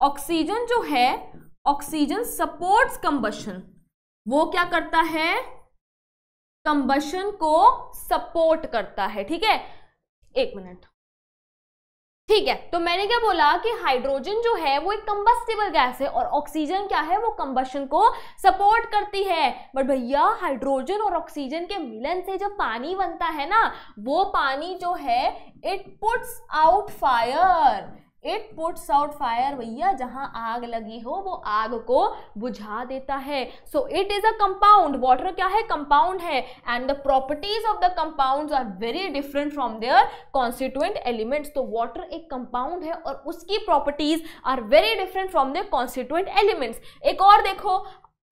Speaker 1: ऑक्सीजन जो है ऑक्सीजन सपोर्ट्स कंबशन वो क्या करता है कंबशन को सपोर्ट करता है ठीक है एक मिनट ठीक है तो मैंने क्या बोला कि हाइड्रोजन जो है वो एक कंबस्टिबल गैस है और ऑक्सीजन क्या है वो कंबशन को सपोर्ट करती है बट भैया हाइड्रोजन और ऑक्सीजन के मिलन से जो पानी बनता है ना वो पानी जो है it puts out fire it puts out fire भैया जहाँ आग लगी हो वो आग को बुझा देता है so it is a compound water क्या है कंपाउंड है and the properties of the compound are very different from their constituent elements तो वाटर एक कंपाउंड है और उसकी properties are very different from their constituent elements एक और देखो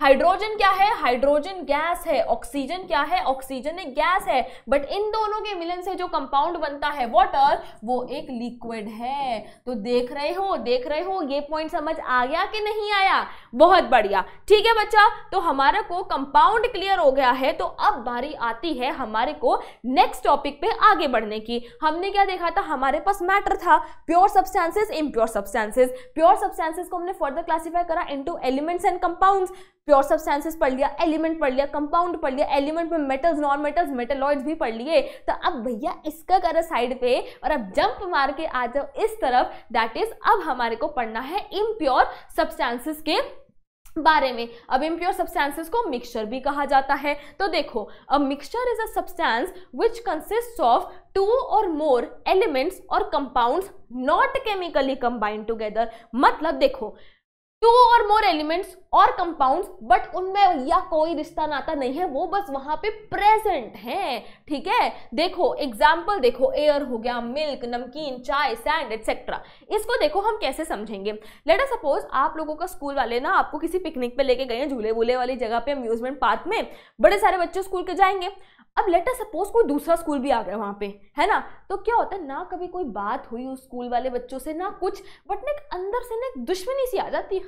Speaker 1: हाइड्रोजन क्या है हाइड्रोजन गैस है ऑक्सीजन क्या है ऑक्सीजन एक गैस है बट इन दोनों के मिलन से जो कंपाउंड बनता है वाटर वो एक लिक्विड है तो देख रहे हो देख रहे हो ये पॉइंट समझ आ गया कि नहीं आया बहुत बढ़िया ठीक है बच्चा तो हमारे को कंपाउंड क्लियर हो गया है तो अब बारी आती है हमारे को नेक्स्ट टॉपिक पे आगे बढ़ने की हमने क्या देखा था हमारे पास मैटर था pure substances impure substances pure substances को हमने फर्दर क्लासिफाई करा into elements and compounds pure substances पढ़ लिया एलिमेंट पढ़ लिया कंपाउंड पढ़ लिया एलिमेंट में मेटल्स नॉन मेटल्स मेटेलॉइड्स भी पढ़ लिए तो अब भैया इसका करो साइड पे और अब जंप मार के आ जाओ इस तरफ दैट इज अब हमारे को पढ़ना है इम्प्योर सब्सटेंसेस के बारे में अब इम्प्योर सब्सटेंसेस को मिक्सचर भी कहा जाता है तो देखो a mixture is a substance which consist of two or more elements or compounds not chemically combined together मतलब देखो two or more elements or compounds but उनमें या कोई रिश्ता नाता नहीं है वो बस वहां पे प्रेजेंट हैं ठीक है देखो एग्जाम्पल देखो एयर हो गया मिल्क नमकीन चाय सैंड एक्सेट्रा इसको देखो हम कैसे समझेंगे लेट अस सपोज आप लोगों का स्कूल वाले ना आपको किसी पिकनिक पे लेके गए हैं झूले वूले वाली जगह पे अम्यूजमेंट पार्क में बड़े सारे बच्चे स्कूल के जाएंगे अब लेट अस सपोज कोई दूसरा स्कूल भी आ गया वहाँ पे है ना तो क्या होता है ना कभी कोई बात हुई उस स्कूल वाले बच्चों से ना कुछ बट ना अंदर से ना दुश्मनी सी आ जाती है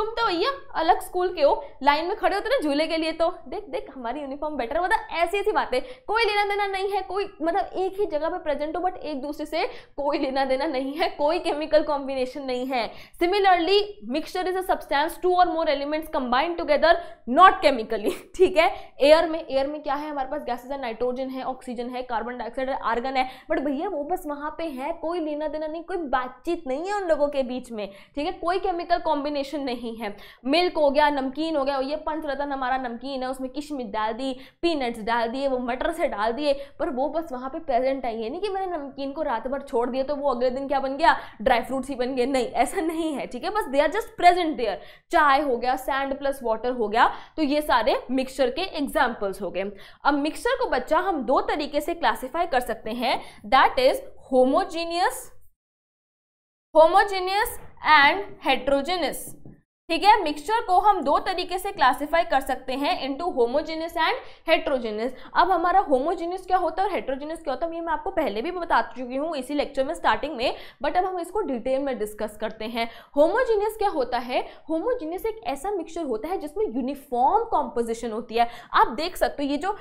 Speaker 1: तुम तो भैया अलग स्कूल के हो लाइन में खड़े होते तो ना झूले के लिए तो देख देख हमारी यूनिफॉर्म बेटर मतलब ऐसी ऐसी बातें कोई लेना देना नहीं है कोई मतलब एक ही जगह पे प्रेजेंट हो बट एक दूसरे से कोई लेना देना नहीं है कोई केमिकल कॉम्बिनेशन नहीं है similarly mixture is a substance two or more elements combined together not chemically ठीक है एयर में एयर में क्या है हमारे पास गैसेज है नाइट्रोजन है ऑक्सीजन है कार्बन डाइऑक्साइड है आर्गन है बट भैया वो बस वहाँ पे है कोई लेना देना नहीं कोई बातचीत नहीं है उन लोगों के बीच में ठीक है कोई केमिकल कॉम्बिनेशन नहीं नहीं है मिल्क हो गया नमकीन हो गया और ये पंचरतन हमारा नमकीन है उसमें किशमिश डाल दी पीनट्स डाल दिए वो मटर से डाल दिए पर वो बस वहाँ पर प्रेजेंट आई है नहीं कि मैंने नमकीन को रात भर छोड़ दिया तो वो अगले दिन क्या बन गया ड्राई फ्रूट्स ही बन गए नहीं ऐसा नहीं है ठीक है बस they are just present there चाय हो गया सैंड प्लस वाटर हो गया तो ये सारे मिक्सचर के एग्जाम्पल्स हो गए अब मिक्सचर को बच्चा हम दो तरीके से क्लासिफाई कर सकते हैं that is homogeneous homogeneous and heterogeneous ठीक है मिक्सचर को हम दो तरीके से क्लासिफाई कर सकते हैं इनटू होमोजेनियस एंड हेट्रोजेनियस अब हमारा होमोजेनियस क्या होता है और हेट्रोजेनियस क्या होता है ये मैं आपको पहले भी बता चुकी हूँ इसी लेक्चर में स्टार्टिंग में बट अब हम इसको डिटेल में डिस्कस करते हैं होमोजेनियस क्या होता है होमोजेनियस एक ऐसा मिक्सचर होता है जिसमें यूनिफॉर्म कॉम्पोजिशन होती है आप देख सकते हो ये जो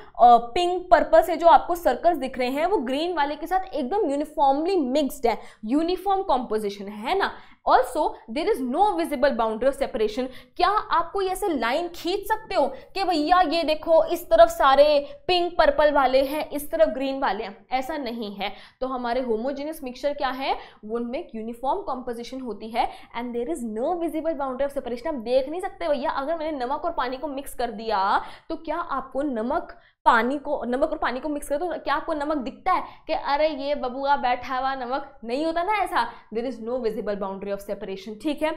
Speaker 1: पिंक पर्पल से जो आपको सर्कल्स दिख रहे हैं वो ग्रीन वाले के साथ एकदम यूनिफॉर्मली मिक्सड है यूनिफॉर्म कॉम्पोजिशन है ना also there is no visible boundary of separation क्या आप कोई ऐसे लाइन खींच सकते हो कि भैया ये देखो इस तरफ सारे पिंक पर्पल वाले हैं इस तरफ ग्रीन वाले हैं ऐसा नहीं है तो हमारे होमोजेनियस मिक्सचर क्या है उनमें यूनिफॉर्म कॉम्पोजिशन होती है and there is no visible boundary of separation आप देख नहीं सकते भैया अगर मैंने नमक और पानी को मिक्स कर दिया तो क्या आपको नमक पानी को नमक और पानी को मिक्स करते तो क्या आपको नमक दिखता है कि अरे ये बबुआ बैठा हुआ नमक नहीं होता ना ऐसा there is no visible boundary of separation ठीक है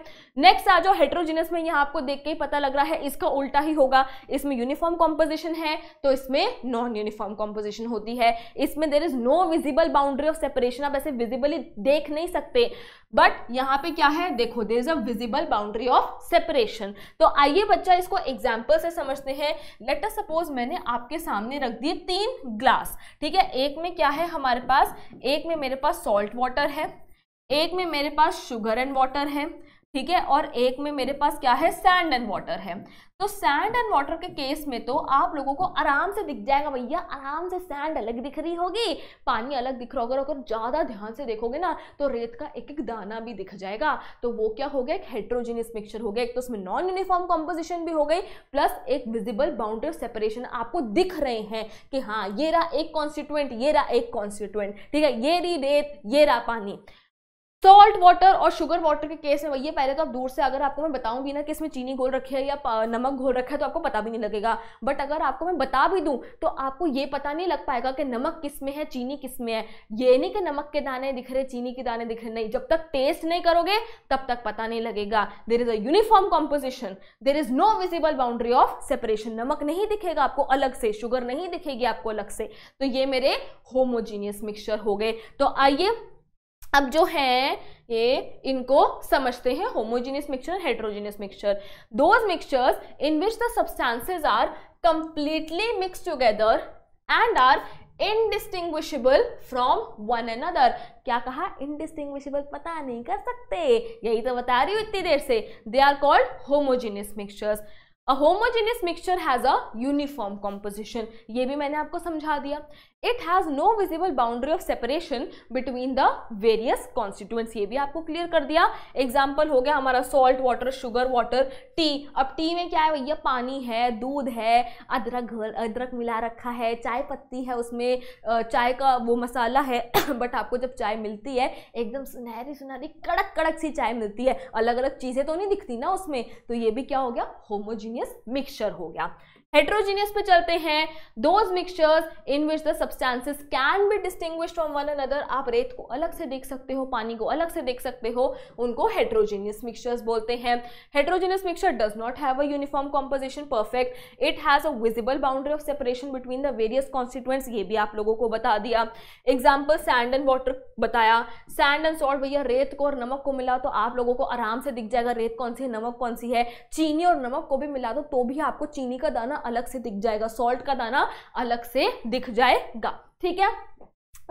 Speaker 1: नेक्स्ट आ जाओ हेट्रोजिनस में यहाँ आपको देख के ही पता लग रहा है इसका उल्टा ही होगा इसमें यूनिफॉर्म कॉम्पोजिशन है तो इसमें नॉन यूनिफॉर्म कॉम्पोजिशन होती है इसमें there is no visible boundary of separation आप ऐसे विजिबली देख नहीं सकते बट यहाँ पे क्या है देखो there is a visible boundary of separation तो आइए बच्चा इसको एग्जाम्पल से समझते हैं लेटर सपोज मैंने आपके साथ सामने रख दिए तीन ग्लास ठीक है एक में क्या है हमारे पास एक में मेरे पास सॉल्ट वाटर है एक में मेरे पास शुगर एंड वाटर है ठीक है और एक में मेरे पास क्या है सैंड एंड वाटर है तो सैंड एंड वाटर के केस में तो आप लोगों को आराम से दिख जाएगा भैया आराम से सैंड अलग दिख रही होगी पानी अलग दिख रहा होगा अगर ज़्यादा ध्यान से देखोगे ना तो रेत का एक एक दाना भी दिख जाएगा तो वो क्या हो गया एक हेट्रोजीनियस मिक्सचर हो गया एक तो उसमें नॉन यूनिफॉर्म कॉम्पोजिशन भी हो गई प्लस एक विजिबल बाउंड्री सेपरेशन आपको दिख रहे हैं कि हाँ ये रहा एक कॉन्स्टिट्यूएंट ये रहा एक कॉन्स्टिट्यूएंट ठीक है ये रही रेत ये रहा पानी सॉल्ट वाटर और शुगर वाटर के केस में वही पहले तो आप दूर से अगर आपको मैं बताऊंगी ना कि इसमें चीनी घोल रखी है या नमक घोल रखा है तो आपको पता भी नहीं लगेगा बट अगर आपको मैं बता भी दूं तो आपको ये पता नहीं लग पाएगा कि नमक किस में है चीनी किस में है ये नहीं कि नमक के दाने दिख रहे चीनी के दाने दिख रहे नहीं जब तक टेस्ट नहीं करोगे तब तक पता नहीं लगेगा there is a uniform composition there is no visible boundary of separation नमक नहीं दिखेगा आपको अलग से शुगर नहीं दिखेगी आपको अलग से तो ये मेरे होमोजीनियस मिक्सचर हो गए तो आइए अब जो है ये इनको समझते हैं homogeneous mixture heterogeneous mixture those mixtures in which the substances are completely mix together and are indistinguishable from one another क्या कहा इनडिस्टिंग्विशेबल पता नहीं कर सकते यही तो बता रही हूँ इतनी देर से they are called homogeneous mixtures a homogeneous mixture has uniform composition ये भी मैंने आपको समझा दिया it has no visible boundary of separation between the various constituents ये भी आपको क्लियर कर दिया एग्जाम्पल हो गया हमारा salt water sugar water tea अब टी में क्या है भैया पानी है दूध है अदरक अदरक मिला रखा है चाय पत्ती है उसमें चाय का वो मसाला है बट आपको जब चाय मिलती है एकदम सुनहरी सुनहरी कड़क कड़क सी चाय मिलती है अलग अलग चीज़ें तो नहीं दिखती ना उसमें तो ये भी क्या हो गया होमोजीन होमोजीनियस मिक्सचर हो गया हेट्रोजीनियस पे चलते हैं those mixtures in which the substances can be distinguished from one another आप रेत को अलग से देख सकते हो पानी को अलग से देख सकते हो उनको हेट्रोजीनियस मिक्सचर्स बोलते हैं heterogeneous mixture does not have a uniform composition perfect it has a visible boundary of separation between the various constituents ये भी आप लोगों को बता दिया एग्जाम्पल सैंड एंड वाटर बताया सैंड एंड सॉल्ट भैया रेत को और नमक को मिला तो आप लोगों को आराम से दिख जाएगा रेत कौन सी है नमक कौन सी है चीनी और नमक को भी मिला दो तो, तो भी आपको चीनी का दाना अलग से दिख जाएगा सॉल्ट का दाना अलग से दिख जाएगा ठीक है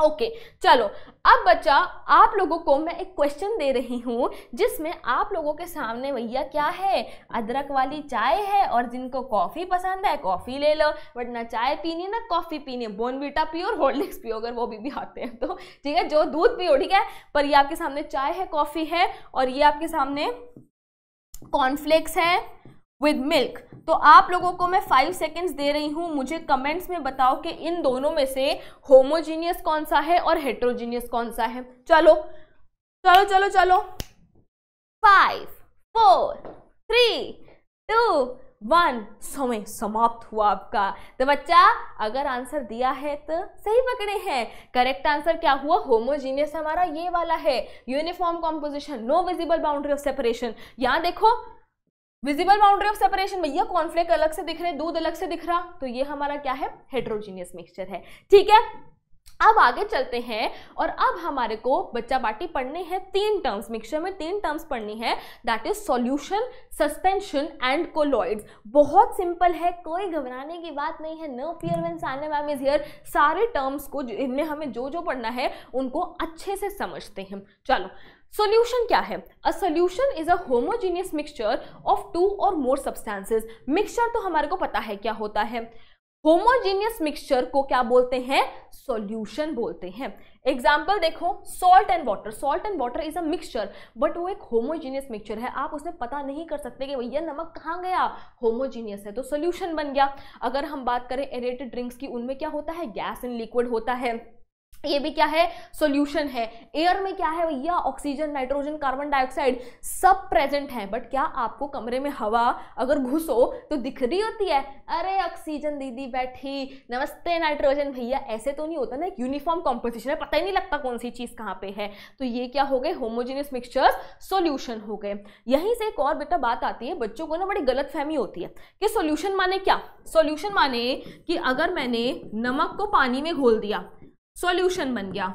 Speaker 1: ओके okay, चलो अब बच्चा आप लोगों को मैं एक क्वेश्चन दे रही हूँ जिसमें आप लोगों के सामने भैया क्या है अदरक वाली चाय है और जिनको कॉफ़ी पसंद है कॉफ़ी ले लो बट ना चाय पीनी ना कॉफ़ी पीनी बोनविटा पियो और हॉर्लिक्स पियो अगर वो भी, भी आते हैं तो ठीक है जो दूध पियो ठीक है पर ये आपके सामने चाय है कॉफ़ी है और ये आपके सामने कॉर्नफ्लेक्स है विद मिल्क तो आप लोगों को मैं फाइव सेकेंड्स दे रही हूँ मुझे कमेंट्स में बताओ कि इन दोनों में से होमोजीनियस कौन सा है और हेट्रोजीनियस कौन सा है चलो चलो चलो चलो five four three two one समय समाप्त हुआ आपका तो बच्चा अगर आंसर दिया है तो सही पकड़े हैं करेक्ट आंसर क्या हुआ होमोजीनियस हमारा ये वाला है uniform composition no visible boundary of separation यहाँ देखो विजिबल बाउंड्री ऑफ सेपरेशन भैया कॉन्फ्लेक्ट अलग से दिख रहे दूध अलग से दिख रहा तो ये हमारा क्या है हेट्रोजीनियस मिक्सचर है ठीक है अब आगे चलते हैं और अब हमारे को बच्चा बाटी पढ़ने हैं तीन टर्म्स मिक्सचर में तीन टर्म्स पढ़नी है that is solution suspension and colloids बहुत सिंपल है कोई घबराने की बात नहीं है no fear when Sana ma'am is here सारे टर्म्स को जिनमें हमें जो जो पढ़ना है उनको अच्छे से समझते हैं चलो सोल्यूशन क्या है a solution is a homogeneous mixture of two or more substances mixture तो हमारे को पता है क्या होता है होमोजीनियस मिक्सचर को क्या बोलते हैं सोल्यूशन बोलते हैं एग्जाम्पल देखो salt and water salt and water is a mixture but वो एक होमोजीनियस मिक्सचर है आप उसमें पता नहीं कर सकते कि भैया नमक कहाँ गया होमोजीनियस है तो सोल्यूशन बन गया अगर हम बात करें एरेटेड ड्रिंक्स की उनमें क्या होता है गैस एंड लिक्विड होता है ये भी क्या है सॉल्यूशन है एयर में क्या है भैया ऑक्सीजन नाइट्रोजन कार्बन डाइऑक्साइड सब प्रेजेंट है बट क्या आपको कमरे में हवा अगर घुसो तो दिख रही होती है अरे ऑक्सीजन दीदी बैठी नमस्ते नाइट्रोजन भैया ऐसे तो नहीं होता ना यूनिफॉर्म कॉम्पोजिशन है पता ही नहीं लगता कौन सी चीज़ कहाँ पे है तो ये क्या हो गए होमोजीनियस मिक्सचर्स सोल्यूशन हो गए यहीं से एक और बेटा बात आती है बच्चों को ना बड़ी गलत फहमी होती है कि सोल्यूशन माने क्या सोल्यूशन माने कि अगर मैंने नमक को पानी में घोल दिया सॉल्यूशन बन गया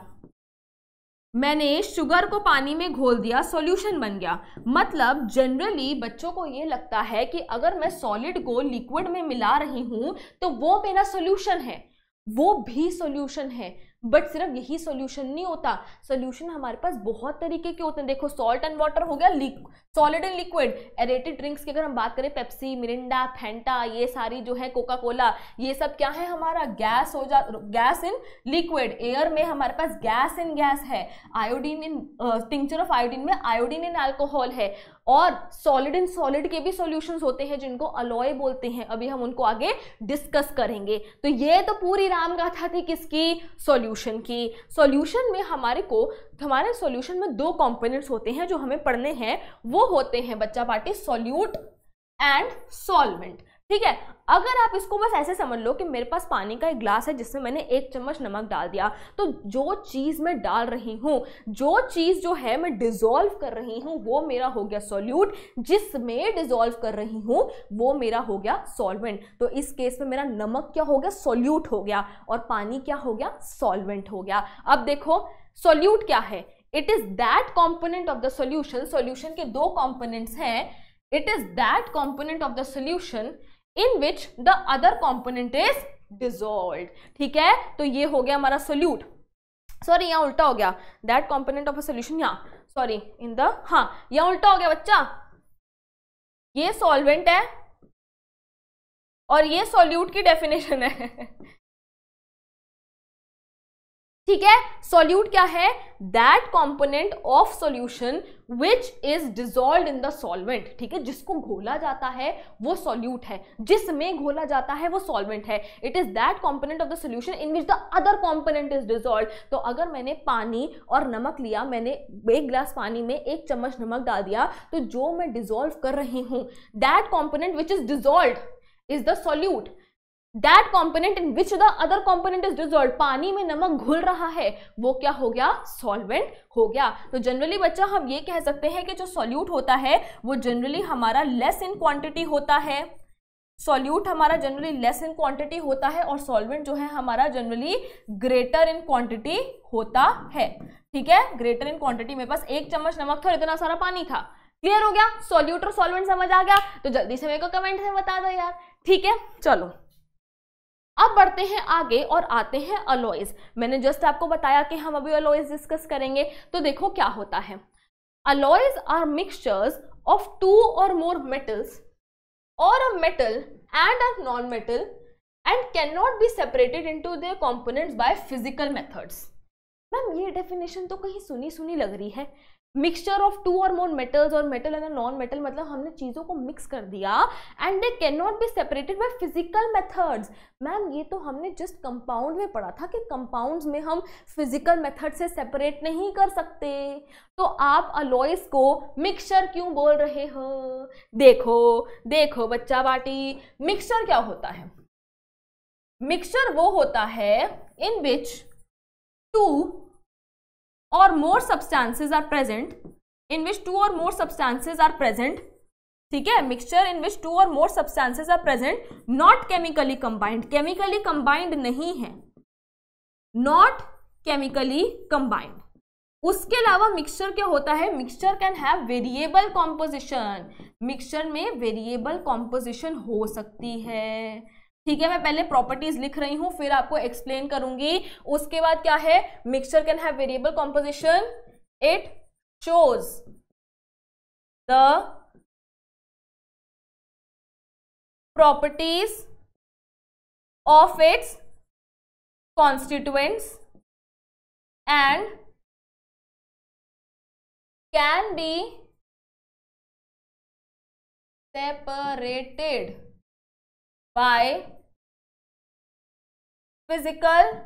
Speaker 1: मैंने शुगर को पानी में घोल दिया सॉल्यूशन बन गया मतलब जनरली बच्चों को ये लगता है कि अगर मैं सॉलिड को लिक्विड में मिला रही हूँ तो वो मेरा सॉल्यूशन है वो भी सॉल्यूशन है बट सिर्फ यही सोल्यूशन नहीं होता सोल्यूशन हमारे पास बहुत तरीके के होते हैं देखो सॉल्ट एंड वाटर हो गया solid and liquid aerated drinks की अगर हम बात करें पेप्सी मिरिंडा फेंटा ये सारी जो है कोका कोला ये सब क्या है हमारा गैस हो जा गैस इन लिक्विड एयर में हमारे पास गैस इन गैस है iodine in tincture of iodine में आयोडीन इन एल्कोहल है और सॉलिड इन सॉलिड के भी सॉल्यूशंस होते हैं जिनको अलॉय बोलते हैं अभी हम उनको आगे डिस्कस करेंगे तो ये तो पूरी राम गाथा थी किसकी सॉल्यूशन की सॉल्यूशन में हमारे को हमारे सॉल्यूशन में दो कंपोनेंट्स होते हैं जो हमें पढ़ने हैं वो होते हैं बच्चा पार्टी सॉल्यूट एंड सॉल्वेंट ठीक है अगर आप इसको बस ऐसे समझ लो कि मेरे पास पानी का एक ग्लास है जिसमें मैंने एक चम्मच नमक डाल दिया तो जो चीज़ मैं डाल रही हूँ जो चीज़ जो है मैं डिज़ोल्व कर रही हूँ वो मेरा हो गया सॉल्यूट जिसमें डिज़ोल्व कर रही हूँ वो मेरा हो गया सॉल्वेंट तो इस केस में मेरा नमक क्या हो गया सोल्यूट हो गया और पानी क्या हो गया सॉल्वेंट हो गया अब देखो सोल्यूट क्या है it is that component of the solution solution के दो कॉम्पोनेंट्स हैं it is that component of the solution in which the other component is dissolve ठीक है तो ये हो गया हमारा सोल्यूट सॉरी यहाँ उल्टा हो गया that component of a solution यहाँ सॉरी इन द हाँ यहाँ उल्टा हो गया बच्चा ये सॉल्वेंट है और ये सॉल्यूट की डेफिनेशन है ठीक है सॉल्यूट क्या है that component of solution which is dissolve in the solvent ठीक है जिसको घोला जाता है वो सॉल्यूट है जिसमें घोला जाता है वो सॉल्वेंट है it is that component of the solution in which the other component is dissolve तो अगर मैंने पानी और नमक लिया मैंने एक ग्लास पानी में एक चम्मच नमक डाल दिया तो जो मैं डिजोल्व कर रही हूँ that component which is dissolve is the solute that component in which the other component is dissolve पानी में नमक घुल रहा है वो क्या हो गया सॉल्वेंट हो गया तो जनरली बच्चा हम ये कह सकते हैं कि जो सॉल्यूट होता है वो जनरली हमारा लेस इन क्वांटिटी होता है सॉल्यूट हमारा जनरली लेस इन क्वांटिटी होता है और सॉल्वेंट जो है हमारा जनरली ग्रेटर इन क्वांटिटी होता है ठीक है ग्रेटर इन क्वांटिटी मेरे पास एक चम्मच नमक था और इतना सारा पानी था क्लियर हो गया सॉल्यूट और सॉल्वेंट समझ आ गया तो जल्दी से मेरे को कमेंट में बता दो यार ठीक है चलो अब बढ़ते हैं आगे और आते हैं अलोइज मैंने जस्ट आपको बताया कि हम अभी अलोइज डिस्कस करेंगे तो देखो क्या होता है alloys are mixtures of two or more metals or a metal and a non metal and can not be separated into their components by physical methods ma'am ये डेफिनेशन तो कहीं सुनी सुनी लग रही है mixture of two or more metals or metal and non metal मतलब हमने चीज़ों को मिक्स कर दिया and they can not be separated by physical methods ma'am ये तो हमने जस्ट कंपाउंड में पढ़ा था कि कंपाउंड्स में हम फिजिकल मेथड से सेपरेट नहीं कर सकते तो आप अलॉयस को मिक्सचर क्यों बोल रहे हो देखो देखो बच्चा बाटी मिक्सचर क्या होता है मिक्सचर वो होता है इन which two or more substances are present in which two or more substances are present ठीक है mixture in which two or more substances are present not chemically combined chemically combined नहीं है नॉट केमिकली कंबाइंड उसके अलावा mixture क्या होता है mixture can have variable composition mixture में वेरिएबल कॉम्पोजिशन हो सकती है ठीक है मैं पहले प्रॉपर्टीज लिख रही हूं फिर आपको एक्सप्लेन करूंगी उसके बाद क्या है mixture can have variable composition it shows the properties of its constituents and can be separated by physical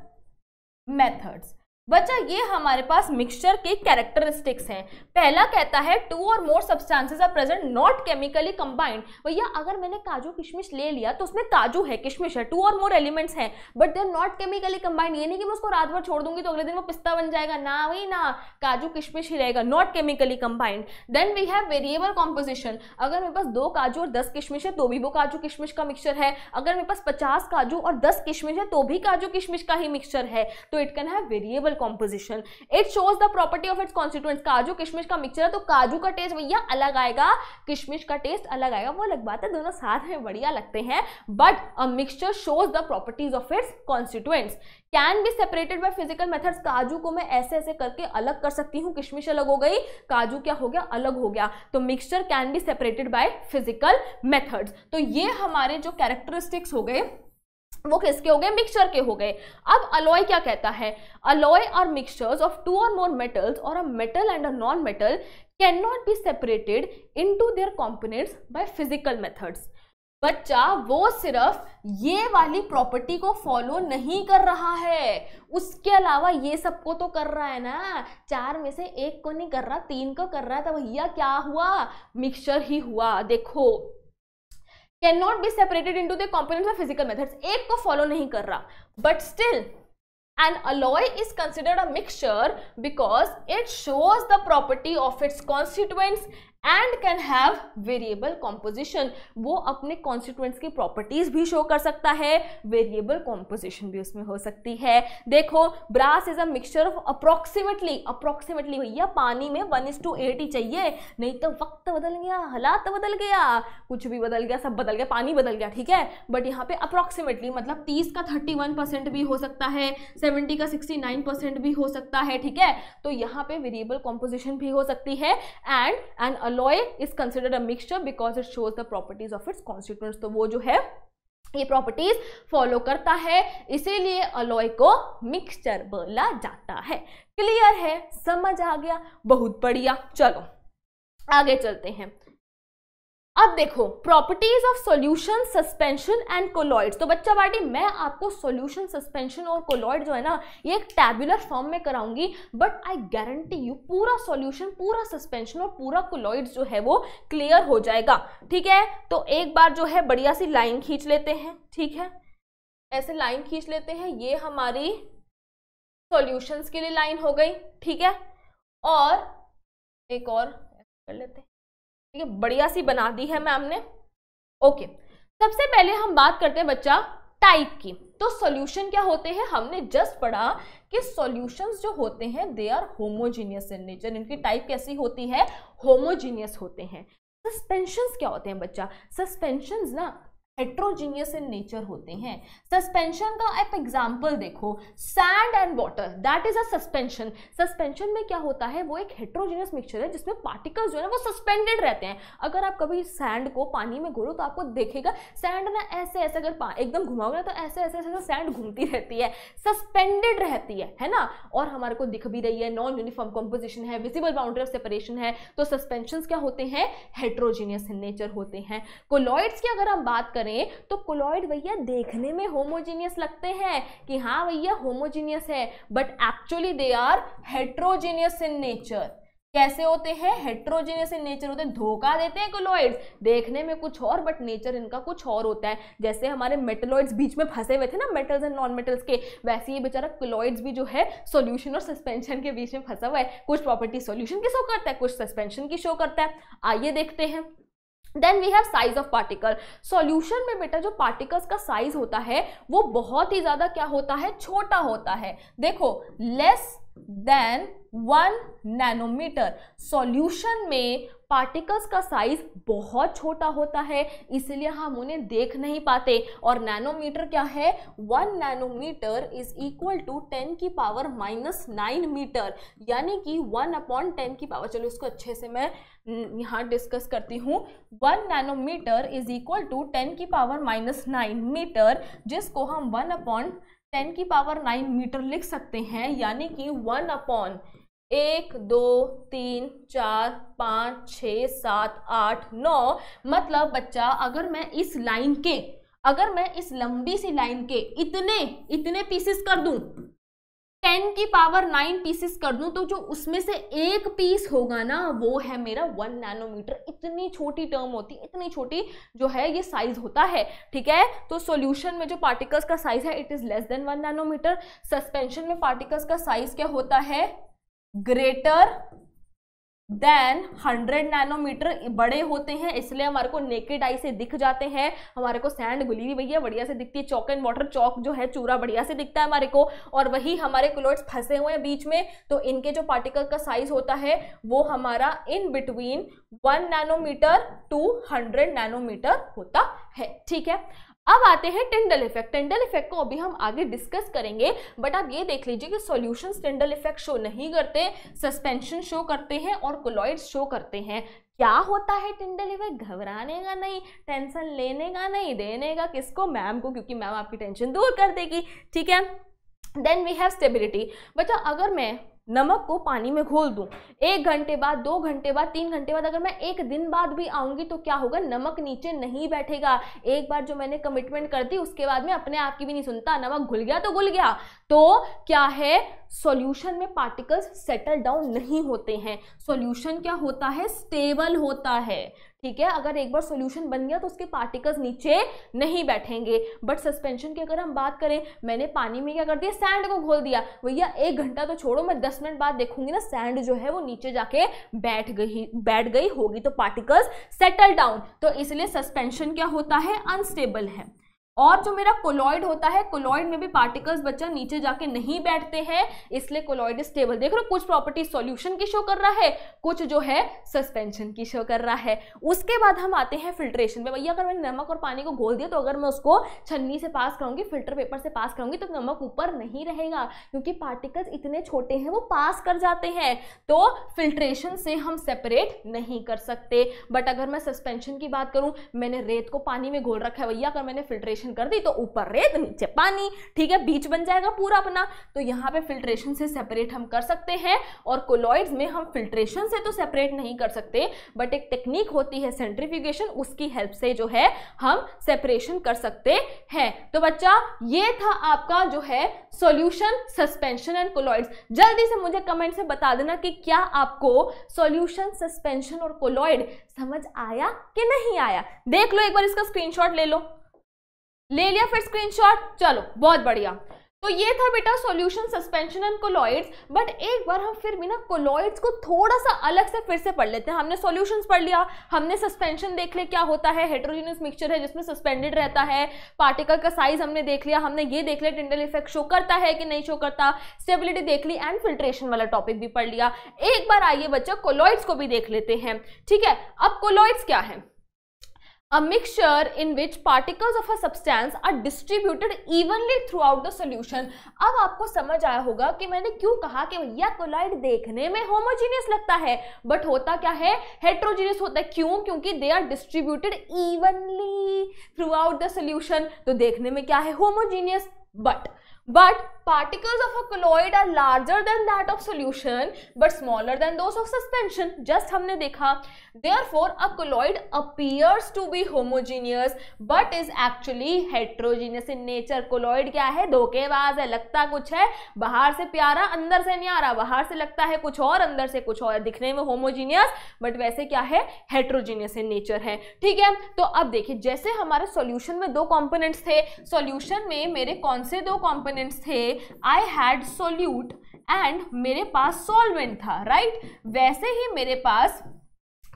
Speaker 1: methods बच्चा ये हमारे पास मिक्सचर के कैरेक्टरिस्टिक्स हैं पहला कहता है two or more substances are present not chemically combined भैया अगर मैंने काजू किशमिश ले लिया तो उसमें काजू है किशमिश है टू और मोर एलिमेंट्स हैं but they are not chemically combined ये नहीं कि मैं उसको रात भर छोड़ दूंगी तो अगले दिन वो पिस्ता बन जाएगा ना वही ना काजू किशमिश ही रहेगा not chemically combined then we have variable composition अगर मेरे पास दो काजू और दस किशमिश है तो भी वो काजू किशमिश का मिक्सचर है अगर मेरे पास पचास काजू और दस किशमिश है तो भी काजू किशमिश का ही मिक्सचर है तो it can have variable composition it shows the property of its constituents काजू किशमिश का मिक्सचर है तो काजू का टेस्ट भैया अलग आएगा किशमिश का टेस्ट अलग आएगा वो अलग बात है दोनों साथ में बढ़िया लगते हैं but a mixture shows the properties of its constituents can be separated by physical method काजू को मैं ऐसे ऐसे करके अलग कर सकती हूँ किशमिश अलग हो गई काजू क्या हो गया अलग हो गया तो mixture can be separated by physical methods तो ये हमारे जो कैरेक्टरिस्टिक्स हो गए वो किसके हो गए मिक्सचर के हो गए अब अलॉय क्या कहता है alloy are mixtures of two or more metals or a metal and a non metal can not be separated into their components by physical methods बच्चा वो सिर्फ ये वाली प्रॉपर्टी को फॉलो नहीं कर रहा है उसके अलावा ये सबको तो कर रहा है ना चार में से एक को नहीं कर रहा तीन को कर रहा है तो भैया क्या हुआ मिक्सचर ही हुआ देखो can not be separated to the component of physical methods एक को फॉलो नहीं कर रहा but still an alloy is considered a mixture because it shows the property of its constituents and can have variable composition वो अपने constituents की properties भी show कर सकता है वेरिएबल कॉम्पोजिशन भी उसमें हो सकती है देखो brass is a mixture of approximately approximately भैया पानी में वन इज टू एट ही चाहिए नहीं तो वक्त बदल गया हालात बदल गया कुछ भी बदल गया सब बदल गया पानी बदल गया ठीक है बट यहाँ पे अप्रोक्सीमेटली मतलब तीस का थर्टी वन परसेंट भी हो सकता है सेवेंटी का सिक्सटी नाइन परसेंट भी हो सकता है ठीक है तो यहाँ पे वेरिएबल कॉम्पोजिशन भी हो सकती है and and alloy is considered a mixture because it shows the properties of its constituent तो वो जो है ये प्रॉपर्टीज फॉलो करता है इसीलिए अलॉय को मिक्सचर बोला जाता है क्लियर है समझ आ गया बहुत बढ़िया चलो आगे चलते हैं अब देखो properties of solution suspension and colloid तो बच्चा बाटी मैं आपको सॉल्यूशन सस्पेंशन और कोलॉइड जो है ना ये एक टैबुलर फॉर्म में कराऊंगी बट आई गारंटी यू पूरा सॉल्यूशन पूरा सस्पेंशन और पूरा कोलॉइड जो है वो क्लियर हो जाएगा ठीक है तो एक बार जो है बढ़िया सी लाइन खींच लेते हैं ठीक है ऐसे लाइन खींच लेते हैं ये हमारी सोल्यूशन के लिए लाइन हो गई ठीक है और एक और कर लेते हैं ठीक है बढ़िया सी बना दी है मैम ने ओके सबसे पहले हम बात करते हैं बच्चा टाइप की तो सॉल्यूशन क्या होते हैं हमने जस्ट पढ़ा कि सॉल्यूशंस जो होते हैं they are homogeneous in nature इनकी टाइप कैसी होती है होमोजीनियस होते हैं सस्पेंशंस क्या होते हैं बच्चा सस्पेंशंस ना हेट्रोजीनियस इन नेचर होते हैं सस्पेंशन का एक एग्जाम्पल देखो sand and water that is a suspension suspension में क्या होता है वो एक हेट्रोजीनियस मिक्सचर है जिसमें पार्टिकल्स जो है ना वो सस्पेंडेड रहते हैं अगर आप कभी सैंड को पानी में घोलो तो आपको देखेगा सैंड ना ऐसे ऐसे अगर एकदम घुमाओगे ना तो ऐसे ऐसे ऐसे सैंड घूमती रहती है सस्पेंडेड रहती है है ना और हमारे को दिख भी रही है नॉन यूनिफॉर्म कॉम्पोजिशन है विजिबल बाउंड्री ऑफ सेपरेशन है तो सस्पेंशन क्या होते हैं हेट्रोजीनियस इन नेचर होते हैं कोलॉइड्स की अगर हम बात करें करें तो कोलॉइड भैया देखने में होमोजीनियस लगते हैं कि हाँ भैया होमोजीनियस है but actually they are heterogeneous in nature कैसे होते हैं हेट्रोजीनियस इन नेचर होते हैं धोखा देते हैं कोलॉइड्स देखने में कुछ और बट नेचर इनका कुछ और होता है जैसे हमारे मेटलॉइड्स बीच में फंसे हुए थे ना मेटल्स एंड नॉन मेटल्स के वैसे ही बेचारा कोलॉइड्स भी जो है सॉल्यूशन और सस्पेंशन के बीच में फंसा हुआ है कुछ प्रॉपर्टी सॉल्यूशन की शो करता है कुछ सस्पेंशन की शो करता है आइए देखते हैं then we have size of particle solution में बेटा जो पार्टिकल्स का साइज होता है वो बहुत ही ज़्यादा क्या होता है छोटा होता है देखो less than one nanometre solution में पार्टिकल्स का साइज बहुत छोटा होता है इसलिए हम उन्हें देख नहीं पाते और नैनोमीटर क्या है one nanometre is equal to ten की पावर माइनस नाइन मीटर यानी कि वन अपॉन टेन की पावर चलो इसको अच्छे से मैं यहाँ डिस्कस करती हूँ one nanometre is equal to ten की पावर माइनस नाइन मीटर जिसको हम वन अपॉन टेन की पावर नाइन मीटर लिख सकते हैं यानी कि वन अपॉन एक दो तीन चार पाँच छ सात आठ नौ मतलब बच्चा अगर मैं इस लाइन के अगर मैं इस लंबी सी लाइन के इतने इतने पीसेस कर दूं टेन की पावर नाइन पीसेस कर दूं तो जो उसमें से एक पीस होगा ना वो है मेरा वन नैनोमीटर इतनी छोटी टर्म होती है इतनी छोटी जो है ये साइज होता है ठीक है तो सॉल्यूशन में जो पार्टिकल्स का साइज है it is less than one nanometre suspension में पार्टिकल्स का साइज क्या होता है ग्रेटर देन 100 नैनोमीटर बड़े होते हैं इसलिए हमारे को नेकेड आई से दिख जाते हैं हमारे को सैंड गुली भी भैया बढ़िया से दिखती है चौक एंड वाटर चौक जो है चूरा बढ़िया से दिखता है हमारे को और वही हमारे क्लोट्स फंसे हुए हैं बीच में तो इनके जो पार्टिकल का साइज होता है वो हमारा in between one nanometre to hundred nanometre होता है ठीक है अब आते हैं टेंडल इफेक्ट टेंडल इफेक्ट को अभी हम आगे डिस्कस करेंगे बट आप ये देख लीजिए कि सॉल्यूशंस टेंडल इफेक्ट शो नहीं करते सस्पेंशन शो करते हैं और कोलॉइड शो करते हैं क्या होता है टेंडल इफेक्ट घबराने का नहीं टेंशन लेने का नहीं देने का किसको मैम को क्योंकि मैम आपकी टेंशन दूर कर देगी ठीक है देन वी हैव स्टेबिलिटी बच्चा अगर मैं नमक को पानी में घोल दूं एक घंटे बाद दो घंटे बाद तीन घंटे बाद अगर मैं एक दिन बाद भी आऊँगी तो क्या होगा नमक नीचे नहीं बैठेगा एक बार जो मैंने कमिटमेंट कर दी उसके बाद में अपने आप की भी नहीं सुनता नमक घुल गया तो घुल गया तो क्या है सॉल्यूशन में पार्टिकल्स सेटल डाउन नहीं होते हैं सॉल्यूशन क्या होता है स्टेबल होता है ठीक है अगर एक बार सोल्यूशन बन गया तो उसके पार्टिकल्स नीचे नहीं बैठेंगे बट सस्पेंशन की अगर हम बात करें मैंने पानी में क्या कर दिया सैंड को घोल दिया भैया एक घंटा तो छोड़ो मैं दस मिनट बाद देखूंगी ना सैंड जो है वो नीचे जाके बैठ गई बैठ गई होगी तो पार्टिकल्स सेटल डाउन तो इसलिए सस्पेंशन क्या होता है अनस्टेबल है और जो मेरा कोलॉइड होता है कोलॉइड में भी पार्टिकल्स बच्चा नीचे जाके नहीं बैठते हैं इसलिए कोलॉइड स्टेबल देख रहे हो कुछ प्रॉपर्टी सॉल्यूशन की शो कर रहा है कुछ जो है सस्पेंशन की शो कर रहा है उसके बाद हम आते हैं फिल्ट्रेशन में भैया अगर मैंने नमक और पानी को घोल दिया तो अगर मैं उसको छन्नी से पास करूंगी फिल्टर पेपर से पास करूंगी तो नमक ऊपर नहीं रहेगा क्योंकि पार्टिकल्स इतने छोटे हैं वो पास कर जाते हैं तो फिल्ट्रेशन से हम सेपरेट नहीं कर सकते बट अगर मैं सस्पेंशन की बात करूँ मैंने रेत को पानी में घोल रखा है भैया अगर मैंने फिल्ट्रेशन फिल्ट्रेशन कर दी तो ऊपर रेत नीचे पानी ठीक है बीच बन जाएगा पूरा अपना तो यहाँ पे फिल्ट्रेशन से सेपरेट हम कर सकते हैं और कोलॉइड्स में हम फिल्ट्रेशन से तो सेपरेट नहीं कर सकते बट एक टेक्निक होती है सेंट्रीफिकेशन उसकी हेल्प से जो है हम सेपरेशन कर सकते हैं तो बच्चा ये था आपका जो है सॉल्यूशन सस्पेंशन एंड कोलॉइड्स जल्दी से मुझे कमेंट से बता देना कि क्या आपको सॉल्यूशन सस्पेंशन और कोलॉइड समझ आया कि नहीं आया देख लो एक बार इसका स्क्रीनशॉट ले लो ले लिया फिर स्क्रीनशॉट चलो बहुत बढ़िया तो ये था बेटा solution suspension and colloids but एक बार हम फिर भी ना कोलॉइड्स को थोड़ा सा अलग से फिर से पढ़ लेते हैं हमने सॉल्यूशंस पढ़ लिया हमने सस्पेंशन देख लिया क्या होता है हेट्रोजीनियस मिक्सचर है जिसमें सस्पेंडेड रहता है पार्टिकल का साइज हमने देख लिया हमने ये देख लिया टिंडल इफेक्ट शो करता है कि नहीं शो करता स्टेबिलिटी देख ली एंड फिल्ट्रेशन वाला टॉपिक भी पढ़ लिया एक बार आइए बच्चा कोलॉइड्स को भी देख लेते हैं ठीक है अब कोलॉइड्स क्या है mixture in which particles of of a substance are distributed evenly throughout the solution अब आपको समझ आया होगा कि मैंने क्यों कहा कि भैया कोलाइड देखने में होमोजीनियस लगता है बट होता क्या है हेट्रोजीनियस होता है क्यों क्योंकि they are distributed evenly throughout the solution तो देखने में क्या है homogeneous but but particles of a colloid are larger than that of solution but smaller than those of suspension just हमने देखा therefore a colloid appears to be homogeneous but is actually heterogeneous in nature colloid क्या है धोखेबाज है लगता कुछ है बाहर से प्यारा अंदर से नहीं आ रहा बाहर से लगता है कुछ और अंदर से कुछ और दिखने में होमोजीनियस बट वैसे क्या है हेट्रोजीनियस इन नेचर है ठीक है तो अब देखिए जैसे हमारे सॉल्यूशन में दो कंपोनेंट्स थे सॉल्यूशन में मेरे कौन से दो कंपोनेंट्स थे आई हैड सोल्यूट एंड मेरे पास सॉल्वेंट था राइट right? वैसे ही मेरे पास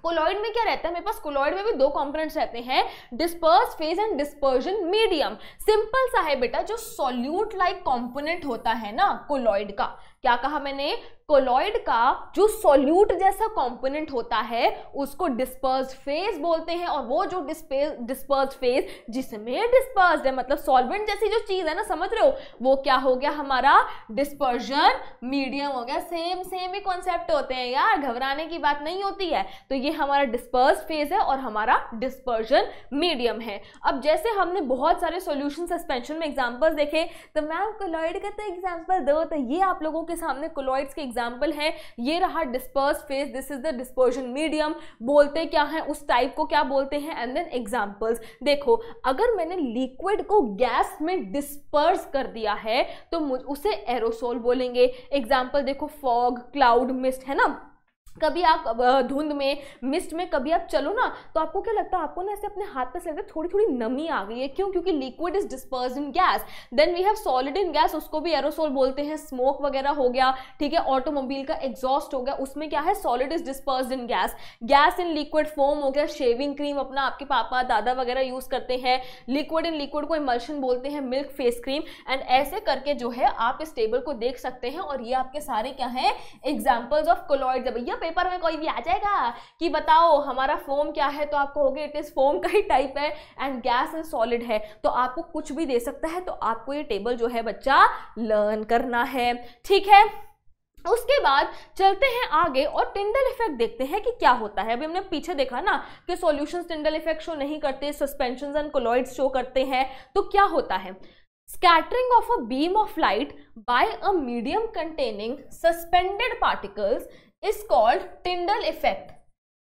Speaker 1: कोलॉइड में क्या रहता है मेरे पास कोलॉइड में भी दो कॉम्पोनेंट्स रहते हैं disperse phase and dispersion medium simple सा है बेटा जो सॉल्यूट लाइक कॉम्पोनेंट होता है ना कोलॉइड का क्या कहा मैंने कोलॉइड का जो सोल्यूट जैसा कॉम्पोनेंट होता है उसको डिस्पर्स फेज बोलते हैं और वो जो डिस्पर्स फेज जिसमें डिस्पर्स है मतलब सॉल्वेंट जैसी जो चीज़ है ना समझ रहे हो वो क्या हो गया हमारा डिस्पर्जन मीडियम हो गया सेम सेम ही कॉन्सेप्ट होते हैं यार घबराने की बात नहीं होती है तो ये हमारा डिस्पर्स फेज है और हमारा डिस्पर्जन मीडियम है अब जैसे हमने बहुत सारे सोल्यूशन सस्पेंशन में एग्जाम्पल देखे तो मैम कोलॉइड का तो एग्जाम्पल दो तो ये आप लोगों के सामने कोलॉइड्स के एग्जाम्पल है ये रहा disperse phase this is the dispersion medium बोलते क्या है उस टाइप को क्या बोलते हैं एंड देन एग्जाम्पल्स देखो अगर मैंने लिक्विड को गैस में डिस्पर्स कर दिया है तो उसे एरोसोल बोलेंगे एग्जाम्पल देखो फॉग क्लाउड मिस्ट है ना कभी आप धुंध में मिस्ट में कभी आप चलो ना तो आपको क्या लगता है आपको ना ऐसे अपने हाथ पे से लगता थोड़ी थोड़ी नमी आ गई है क्यों क्योंकि liquid is disperse in gas then we have solid in gas उसको भी एरोसोल बोलते हैं स्मोक वगैरह हो गया ठीक है ऑटोमोबाइल का एग्जॉस्ट हो गया उसमें क्या है solid is disperse in gas gas in liquid form हो गया शेविंग क्रीम अपना आपके पापा दादा वगैरह यूज करते हैं लिक्विड इन लिक्विड को इमल्शन बोलते हैं मिल्क फेस क्रीम एंड ऐसे करके जो है आप इस टेबल को देख सकते हैं और ये आपके सारे क्या है एग्जाम्पल्स ऑफ कोलॉइड भैया पेपर में कोई भी आ जाएगा कि बताओ हमारा फोम क्या है तो आप कहोगे इट इज़ फोम का ही टाइप है एंड गैस एंड सॉलिड है तो आपको कुछ भी दे सकता है तो आपको ये टेबल जो है बच्चा लर्न करना है ठीक है उसके बाद चलते हैं आगे और टिंडल इफेक्ट देखते हैं कि क्या होता है अभी हमने पीछे देखा ना कि सॉल्यूशन टिंडल इफेक्ट शो नहीं करते सस्पेंशन एंड कोलॉइड शो करते हैं तो क्या होता है scattering of a beam of light by a medium containing suspended particles is called Tyndall effect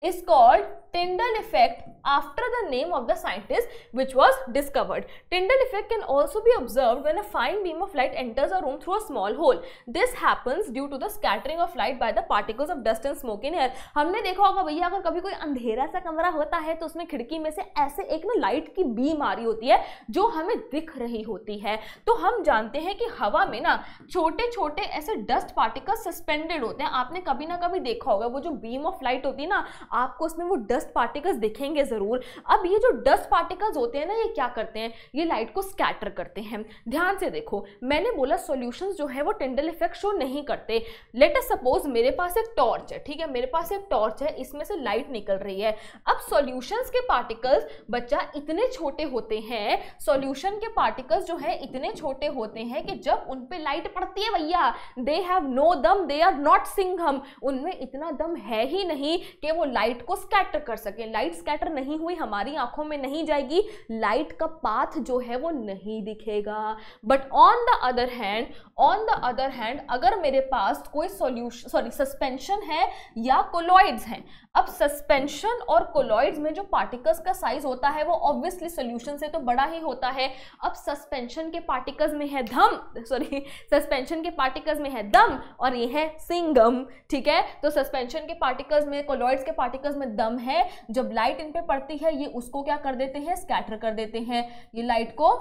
Speaker 1: is called Tyndall effect after the name of the scientist which was discovered. Tyndall effect can also be observed when a fine beam of light enters a room through a small hole. This happens due to the scattering of light by the particles of dust and smoke in air. हमने देखा होगा भैया अगर कभी कोई अंधेरा सा कमरा होता है तो उसमें खिड़की में से ऐसे एक ना लाइट की बीम आ रही होती है जो हमें दिख रही होती है तो हम जानते हैं कि हवा में ना छोटे छोटे ऐसे डस्ट पार्टिकल सस्पेंडेड होते हैं आपने कभी ना कभी देखा होगा वो जो बीम ऑफ लाइट होती है ना आपको उसमें वो डस्ट डस्ट पार्टिकल्स दिखेंगे ज़रूर अब ये जो डस्ट पार्टिकल्स होते हैं ना ये क्या करते हैं ये लाइट को स्कैटर करते हैं ध्यान से देखो मैंने बोला सोल्यूशन जो है वो टेंडल इफेक्ट शो नहीं करते लेट सपोज मेरे पास एक टॉर्च है ठीक है मेरे पास एक टॉर्च है इसमें से लाइट निकल रही है अब सोल्यूशन के पार्टिकल्स बच्चा इतने छोटे होते हैं सोल्यूशन के पार्टिकल्स जो है इतने छोटे होते हैं कि जब उन पर लाइट पड़ती है भैया दे हैव नो दम दे आर नॉट सिंघम उनमें इतना दम है ही नहीं कि वो लाइट को स्कैटर कर सकें लाइट स्कैटर नहीं हुई हमारी आंखों में नहीं जाएगी लाइट का पाथ जो है वो नहीं दिखेगा but on the other hand on the other hand अगर मेरे पास कोई सोल्यूशन सॉरी सस्पेंशन है या कोलॉइड्स हैं अब सस्पेंशन और कोलॉइड्स में जो पार्टिकल्स का साइज होता है वो ऑब्वियसली सोल्यूशन से तो बड़ा ही होता है अब सस्पेंशन के पार्टिकल्स में है धम सॉरी सस्पेंशन के पार्टिकल्स में है दम और ये है सिंगम ठीक है तो सस्पेंशन के पार्टिकल्स में कोलॉइड्स के पार्टिकल्स में दम है जब लाइट इन पे पड़ती है ये उसको क्या कर देते हैं स्कैटर कर देते हैं ये लाइट को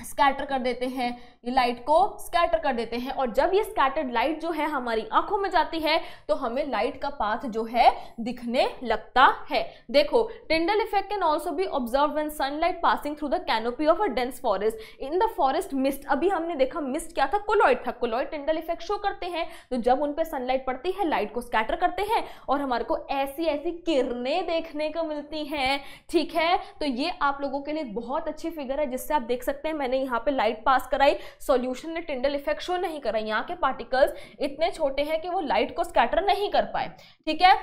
Speaker 1: स्कैटर कर देते हैं ये लाइट को स्कैटर कर देते हैं और जब ये स्कैटर्ड लाइट जो है हमारी आंखों में जाती है तो हमें लाइट का पाथ जो है दिखने लगता है देखो Tyndall effect can also be observe when sunlight passing through the canopy of a dense forest in the forest mist अभी हमने देखा मिस्ट क्या था कोलॉइड था कोलॉइड टिंडल इफेक्ट शो करते हैं तो जब उन पर सनलाइट पड़ती है लाइट को स्कैटर करते हैं और हमारे को ऐसी ऐसी किरणें देखने को मिलती हैं ठीक है तो ये आप लोगों के लिए बहुत अच्छी फिगर है जिससे आप देख सकते हैं मैंने यहाँ पे लाइट पास कराई सॉल्यूशन ने टिंडल इफेक्ट शो नहीं कराई यहाँ के पार्टिकल्स इतने छोटे हैं कि वो लाइट को स्कैटर नहीं कर पाए ठीक है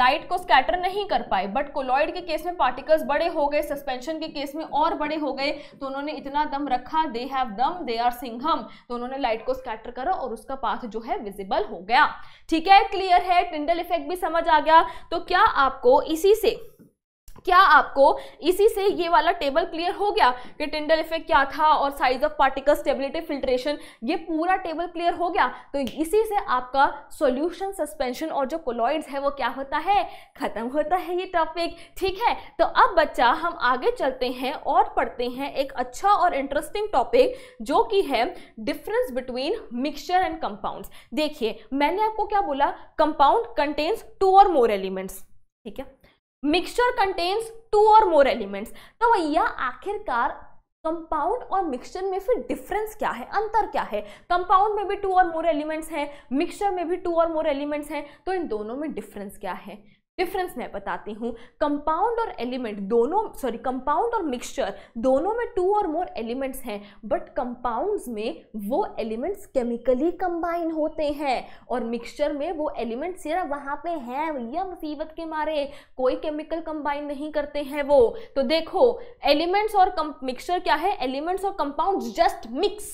Speaker 1: लाइट को स्कैटर नहीं कर पाए बट कोलॉइड के केस में पार्टिकल्स बड़े हो गए सस्पेंशन के केस में और बड़े हो गए तो उन्होंने इतना दम रखा दे हैव दम दे आर सिंघम तो उन्होंने लाइट को स्कैटर करा और उसका पाथ जो है विजिबल हो गया ठीक है क्लियर है टिंडल इफेक्ट भी समझ आ गया तो क्या आपको इसी से क्या आपको इसी से ये वाला टेबल क्लियर हो गया कि टिंडल इफेक्ट क्या था और size of particle stability filtration ये पूरा टेबल क्लियर हो गया तो इसी से आपका सॉल्यूशन सस्पेंशन और जो कोलॉइड्स है वो क्या होता है खत्म होता है ये टॉपिक ठीक है तो अब बच्चा हम आगे चलते हैं और पढ़ते हैं एक अच्छा और इंटरेस्टिंग टॉपिक जो कि है difference between mixture and compound देखिए मैंने आपको क्या बोला compound contains two or more elements ठीक है mixture contains two or more elements तो भैया आखिरकार कंपाउंड और मिक्सचर में फिर डिफरेंस क्या है अंतर क्या है कंपाउंड में भी टू और मोर एलिमेंट्स हैं मिक्सचर में भी टू और मोर एलिमेंट्स हैं तो इन दोनों में डिफरेंस क्या है डिफरेंस मैं बताती हूँ कंपाउंड और एलिमेंट दोनों सॉरी कंपाउंड और मिक्सचर दोनों में टू और मोर एलिमेंट्स हैं बट कंपाउंड्स में वो एलिमेंट्स केमिकली कंबाइन होते हैं और मिक्सचर में वो एलिमेंट्स सिर्फ वहाँ पे हैं या मुसीबत के मारे कोई केमिकल कंबाइन नहीं करते हैं वो तो देखो एलिमेंट्स और मिक्सचर क्या है एलिमेंट्स और कंपाउंड जस्ट मिक्स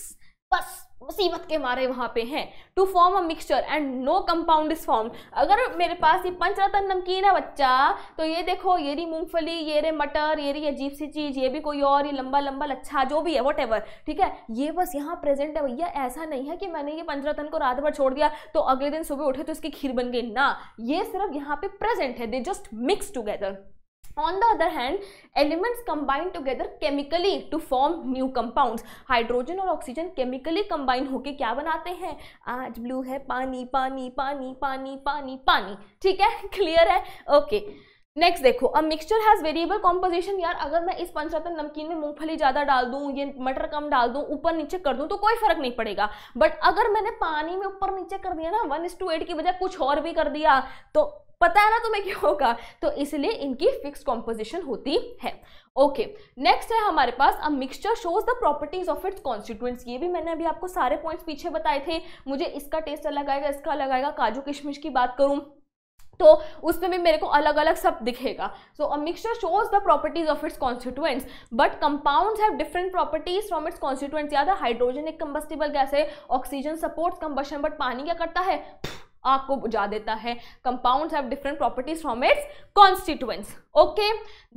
Speaker 1: बस मुसीबत के मारे वहाँ पे हैं to form a mixture and no compound is form अगर मेरे पास ये पंचरतन नमकीन है बच्चा तो ये देखो ये रही मूंगफली ये रे मटर ये रही अजीब सी चीज़ ये भी कोई और ये लंबा लंबा लच्छा जो भी है वट ठीक है ये बस यहाँ प्रेजेंट है भैया ऐसा नहीं है कि मैंने ये पंचरतन को रात भर छोड़ दिया तो अगले दिन सुबह उठे तो इसकी खीर बन गई ना ये सिर्फ यहाँ पे प्रेजेंट है they just mix together on the other hand elements combine together chemically to form new compounds hydrogen और ऑक्सीजन केमिकली combine होके क्या बनाते हैं आज ब्लू है पानी पानी पानी पानी पानी पानी ठीक है क्लियर है ओके okay. नेक्स्ट देखो a mixture has variable composition यार अगर मैं इस पंचरत्न नमकीन में मूंगफली ज़्यादा डाल दूँ ये मटर कम डाल दूँ ऊपर नीचे कर दूँ तो कोई फर्क नहीं पड़ेगा बट अगर मैंने पानी में ऊपर नीचे कर दिया ना वन टू एट की बजाय कुछ और भी कर दिया तो पता है ना तुम्हें क्या होगा तो इसलिए इनकी फिक्स कॉम्पोजिशन होती है ओके okay. नेक्स्ट है हमारे पास a mixture shows the properties of its constituents ये भी मैंने अभी आपको सारे पॉइंट्स पीछे बताए थे मुझे इसका टेस्ट अलग आएगा इसका अलग आएगा काजू किशमिश की बात करूँ तो उसमें भी मेरे को अलग अलग सब दिखेगा so a mixture shows the properties of its constituents but compounds have different properties from its constituents याद है हाइड्रोजन एक कंबस्टिबल गैस है ऑक्सीजन सपोर्ट्स कंबशन बट पानी क्या करता है आग को बुझा देता है compounds have different properties from its constituents okay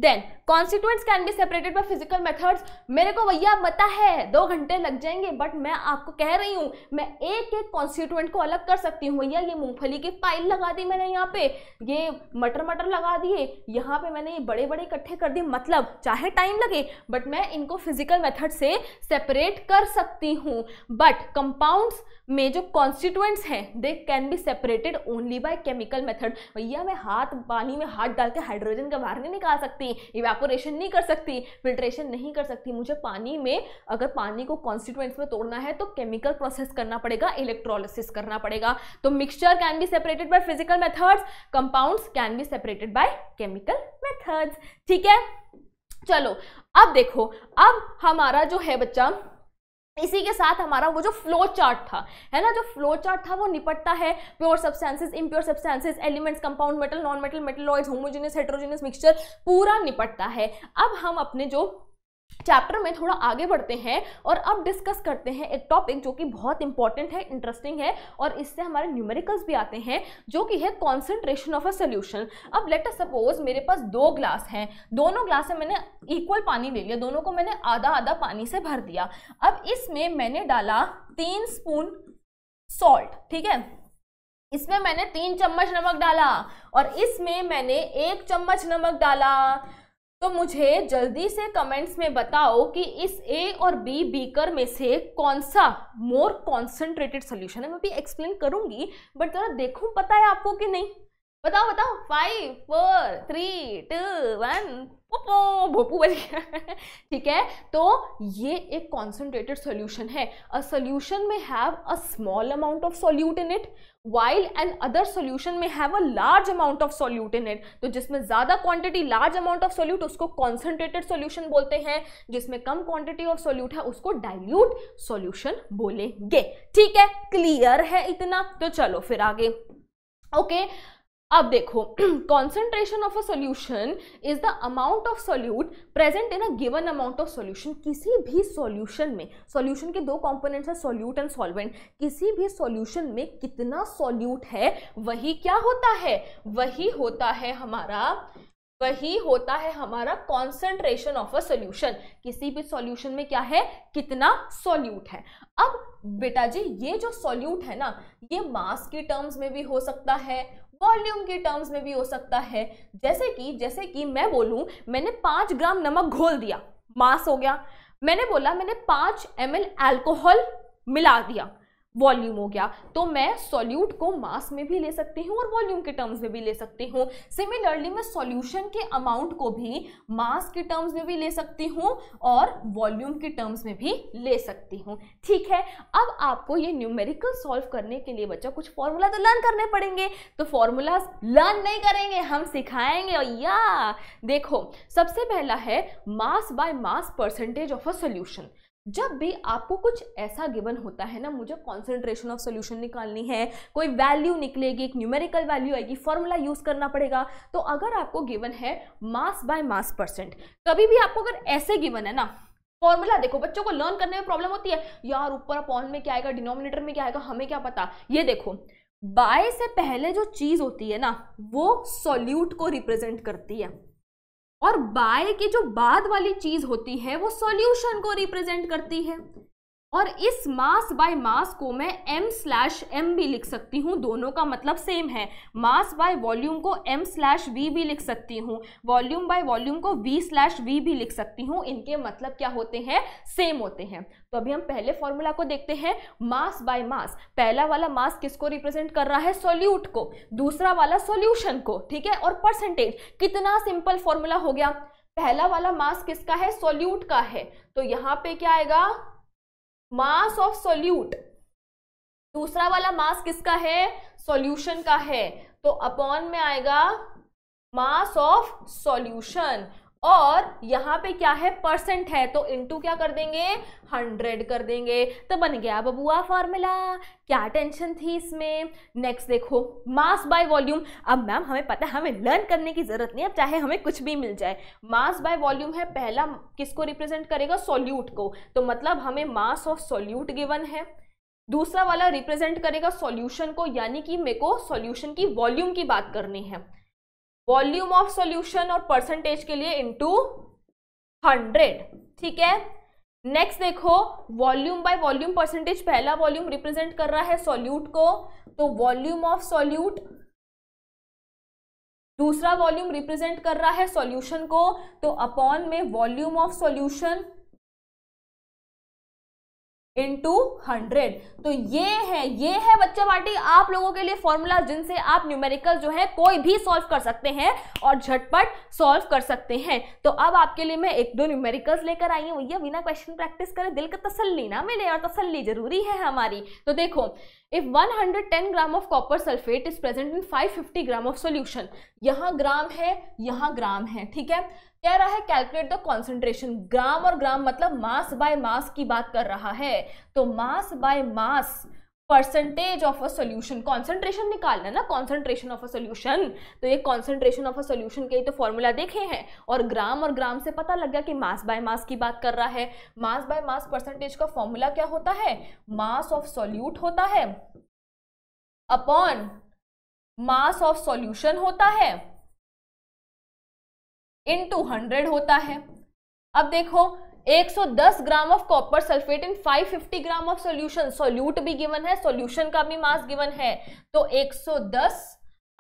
Speaker 1: then constituents can be separated by physical methods मेरे को भैया पता है दो घंटे लग जाएंगे बट मैं आपको कह रही हूँ मैं एक एक कॉन्स्टिट्यूएंट को अलग कर सकती हूँ भैया ये मूंगफली की पाइल लगा दी मैंने यहाँ पे ये मटर मटर लगा दिए यहाँ पे मैंने ये बड़े बड़े इकट्ठे कर दिए मतलब चाहे टाइम लगे बट मैं इनको फिजिकल मेथड से सेपरेट कर सकती हूँ बट कंपाउंड्स में जो कॉन्स्टिट्यूएंट्स हैं they can be separated only by chemical method भैया मैं हाथ पानी में हाथ डाल के हाइड्रोजन का बाहर नहीं निकाल सकती इवेपोरेशन नहीं कर सकती फिल्ट्रेशन नहीं कर सकती मुझे पानी में अगर पानी को कॉन्स्टिट्यूंट्स में तोड़ना है तो केमिकल प्रोसेस करना पड़ेगा इलेक्ट्रोलिसिस करना पड़ेगा तो mixture can be separated by physical methods compounds can be separated by chemical methods ठीक है चलो अब देखो अब हमारा जो है बच्चा इसी के साथ हमारा वो जो फ्लो चार्ट था है ना जो फ्लो चार्ट था वो निपटता है pure substances impure substances elements compound metal non metal metalloids homogeneous heterogeneous mixture पूरा निपटता है अब हम अपने जो चैप्टर में थोड़ा आगे बढ़ते हैं और अब डिस्कस करते हैं एक टॉपिक जो कि बहुत इंपॉर्टेंट है इंटरेस्टिंग है और इससे हमारे न्यूमेरिकल्स भी आते हैं जो कि है कॉन्सेंट्रेशन ऑफ अ सोल्यूशन अब लेट अस सपोज मेरे पास दो ग्लास हैं दोनों ग्लास में मैंने इक्वल पानी ले लिया दोनों को मैंने आधा आधा पानी से भर दिया अब इसमें मैंने डाला तीन स्पून सॉल्ट ठीक है इसमें मैंने तीन चम्मच नमक डाला और इसमें मैंने एक चम्मच नमक डाला तो मुझे जल्दी से कमेंट्स में बताओ कि इस ए और बी बीकर में से कौन सा मोर कॉन्सेंट्रेटेड सोल्यूशन है मैं भी एक्सप्लेन करूंगी बट जरा देखू पता है आपको कि नहीं बताओ बताओ five four three two one पोपो भोपू वाली गया ठीक है तो ये एक कॉन्सेंट्रेटेड सोल्यूशन है अ सोल्यूशन में have a small amount of solute in it while and other solution में have a large amount of solute in it तो जिसमें ज़्यादा quantity large amount of solute उसको कॉन्सेंट्रेटेड सोल्यूशन बोलते हैं जिसमें कम क्वांटिटी ऑफ सोल्यूट है उसको डायल्यूट सोल्यूशन बोलेंगे ठीक है क्लियर है इतना तो चलो फिर आगे ओके okay, अब देखो concentration of a solution is the amount of solute present in a given amount of solution किसी भी सोल्यूशन में सोल्यूशन के दो कॉम्पोनेंट्स हैं सोल्यूट एंड सॉल्वेंट किसी भी सोल्यूशन में कितना सोल्यूट है वही क्या होता है वही होता है हमारा वही होता है हमारा कॉन्सेंट्रेशन ऑफ अ सोल्यूशन किसी भी सोल्यूशन में क्या है कितना सोल्यूट है अब बेटा जी ये जो सोल्यूट है ना ये मास की टर्म्स में भी हो सकता है वॉल्यूम के टर्म्स में भी हो सकता है जैसे कि जैसे कि मैं बोलूँ मैंने पाँच ग्राम नमक घोल दिया मास हो गया मैंने बोला मैंने पांच एम एल्कोहल मिला दिया वॉल्यूम हो गया तो मैं सॉल्यूट को मास में भी ले सकती हूँ और वॉल्यूम के टर्म्स में भी ले सकती हूँ सिमिलरली मैं सॉल्यूशन के अमाउंट को भी मास के टर्म्स में भी ले सकती हूँ और वॉल्यूम के टर्म्स में भी ले सकती हूँ ठीक है अब आपको ये न्यूमेरिकल सॉल्व करने के लिए बच्चा कुछ फॉर्मूला तो लर्न करने पड़ेंगे तो फॉर्मूलाज लर्न नहीं करेंगे हम सिखाएंगे और या देखो सबसे पहला है mass by mass percentage of a solution जब भी आपको कुछ ऐसा गिवन होता है ना मुझे कॉन्सेंट्रेशन ऑफ सोल्यूशन निकालनी है कोई वैल्यू निकलेगी एक न्यूमेरिकल वैल्यू आएगी फॉर्मूला यूज़ करना पड़ेगा तो अगर आपको गिवन है मास बाय मास परसेंट कभी भी आपको अगर ऐसे गिवन है ना फॉर्मूला देखो बच्चों को लर्न करने में प्रॉब्लम होती है यार ऊपर अपॉन में क्या आएगा डिनोमिनेटर में क्या आएगा हमें क्या पता ये देखो बाय से पहले जो चीज़ होती है ना वो सोल्यूट को रिप्रेजेंट करती है और बाय की जो बाद वाली चीज़ होती है वो सॉल्यूशन को रिप्रेजेंट करती है और इस मास बाय मास को मैं m स्लैश एम भी लिख सकती हूँ दोनों का मतलब सेम है मास बाय वॉल्यूम को m स्लैश वी भी लिख सकती हूँ वॉल्यूम बाय वॉल्यूम को v स्लैश वी भी लिख सकती हूँ इनके मतलब क्या होते हैं सेम होते हैं तो अभी हम पहले फॉर्मूला को देखते हैं मास बाय मास पहला वाला मास किसको रिप्रेजेंट कर रहा है सोल्यूट को दूसरा वाला सोल्यूशन को ठीक है और परसेंटेज कितना सिंपल फॉर्मूला हो गया पहला वाला मास किसका है सोल्यूट का है तो यहाँ पे क्या आएगा मास ऑफ सोल्यूट दूसरा वाला मास किसका है सॉल्यूशन का है तो अपॉन में आएगा मास ऑफ सॉल्यूशन और यहाँ पे क्या है परसेंट है तो इनटू क्या कर देंगे हंड्रेड कर देंगे तो बन गया बबुआ फार्मूला क्या टेंशन थी इसमें नेक्स्ट देखो मास बाय वॉल्यूम अब मैम हमें पता है हमें लर्न करने की जरूरत नहीं है चाहे हमें कुछ भी मिल जाए मास बाय वॉल्यूम है पहला किसको रिप्रेजेंट करेगा सोल्यूट को तो मतलब हमें मास ऑफ सोल्यूट गिवन है दूसरा वाला रिप्रेजेंट करेगा सॉल्यूशन को यानी कि मेरे को सॉल्यूशन की वॉल्यूम की बात करनी है वॉल्यूम ऑफ सॉल्यूशन और परसेंटेज के लिए इनटू हंड्रेड ठीक है नेक्स्ट देखो वॉल्यूम बाय वॉल्यूम परसेंटेज पहला वॉल्यूम रिप्रेजेंट कर रहा है सॉल्यूट को तो वॉल्यूम ऑफ सॉल्यूट दूसरा वॉल्यूम रिप्रेजेंट कर रहा है सॉल्यूशन को तो अपॉन में volume of solution into hundred तो ये है ये है बच्चा पार्टी आप लोगों के लिए फॉर्मूला जिनसे आप न्यूमेरिकल जो है कोई भी सॉल्व कर सकते हैं और झटपट सॉल्व कर सकते हैं तो अब आपके लिए मैं एक दो न्यूमेरिकल्स लेकर आई हूँ भैया बिना क्वेश्चन प्रैक्टिस करें दिल का तसल्ली ना मिले और तसल्ली जरूरी है हमारी तो देखो if 110 gram of copper sulphate is present in 550 gram of solution यहाँ ग्राम है यहाँ ग्राम है ठीक है कह रहा है कैलकुलेट द कॉन्सेंट्रेशन ग्राम और ग्राम मतलब मास बाय मास की बात कर रहा है तो mass by mass percentage of a solution concentration निकालना ना कॉन्सेंट्रेशन ऑफ अ सोल्यूशन तो ये कॉन्सेंट्रेशन ऑफ अ सोल्यूशन के ही तो फॉर्मूला देखे हैं और ग्राम और ग्राम से पता लग गया कि मास बाय मास की बात कर रहा है मास बाय मास परसेंटेज का फॉर्मूला क्या होता है मास ऑफ सोल्यूट होता है अपॉन मास ऑफ सॉल्यूशन होता है इन टू हंड्रेड होता है अब देखो 110 gram of copper sulphate in 550 gram of solution solute भी गिवन है सॉल्यूशन का भी मास गिवन है तो 110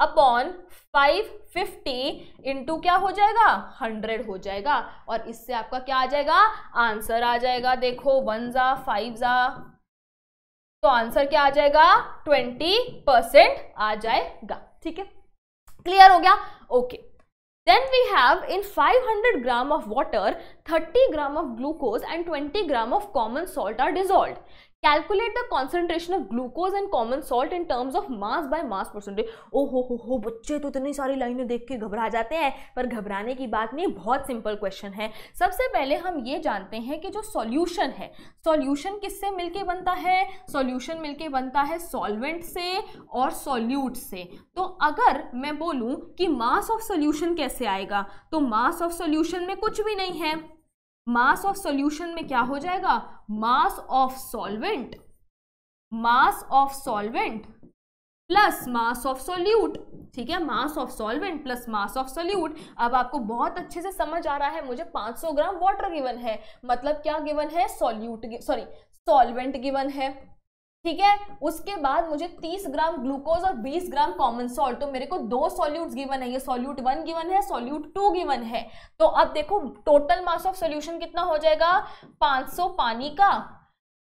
Speaker 1: अपॉन 550 इनटू क्या हो जाएगा 100 हो जाएगा और इससे आपका क्या आ जाएगा आंसर आ जाएगा देखो वन जा फाइव जा तो आंसर क्या आ जाएगा 20 परसेंट आ जाएगा ठीक है क्लियर हो गया okay okay. Then we have in 500 gram of water, 30 gram of glucose and 20 gram of common salt are dissolved. Calculate the concentration of glucose and common salt in terms of mass by mass percentage ओ हो हो हो बच्चे तो इतनी सारी लाइनें देख के घबरा जाते हैं पर घबराने की बात नहीं बहुत सिंपल क्वेश्चन है सबसे पहले हम ये जानते हैं कि जो सॉल्यूशन है सॉल्यूशन किससे मिलके बनता है सॉल्यूशन मिलके बनता है सॉल्वेंट से और सॉल्यूट से तो अगर मैं बोलूँ कि मास ऑफ सॉल्यूशन कैसे आएगा तो मास ऑफ सॉल्यूशन में कुछ भी नहीं है मास ऑफ सॉल्यूशन में क्या हो जाएगा mass of solvent mass of solvent plus mass of solute ठीक है mass of solvent plus mass of solute अब आपको बहुत अच्छे से समझ आ रहा है मुझे 500 ग्राम वाटर गिवन है मतलब क्या गिवन है सॉल्यूट सॉरी सॉल्वेंट गिवन है ठीक है उसके बाद मुझे 30 ग्राम ग्लूकोज और 20 ग्राम कॉमन सॉल्ट तो मेरे को दो सोल्यूट गिवन है ये सॉल्यूट वन गिवन है सॉल्यूट टू गिवन है तो अब देखो टोटल मास ऑफ सोल्यूशन कितना हो जाएगा 500 पानी का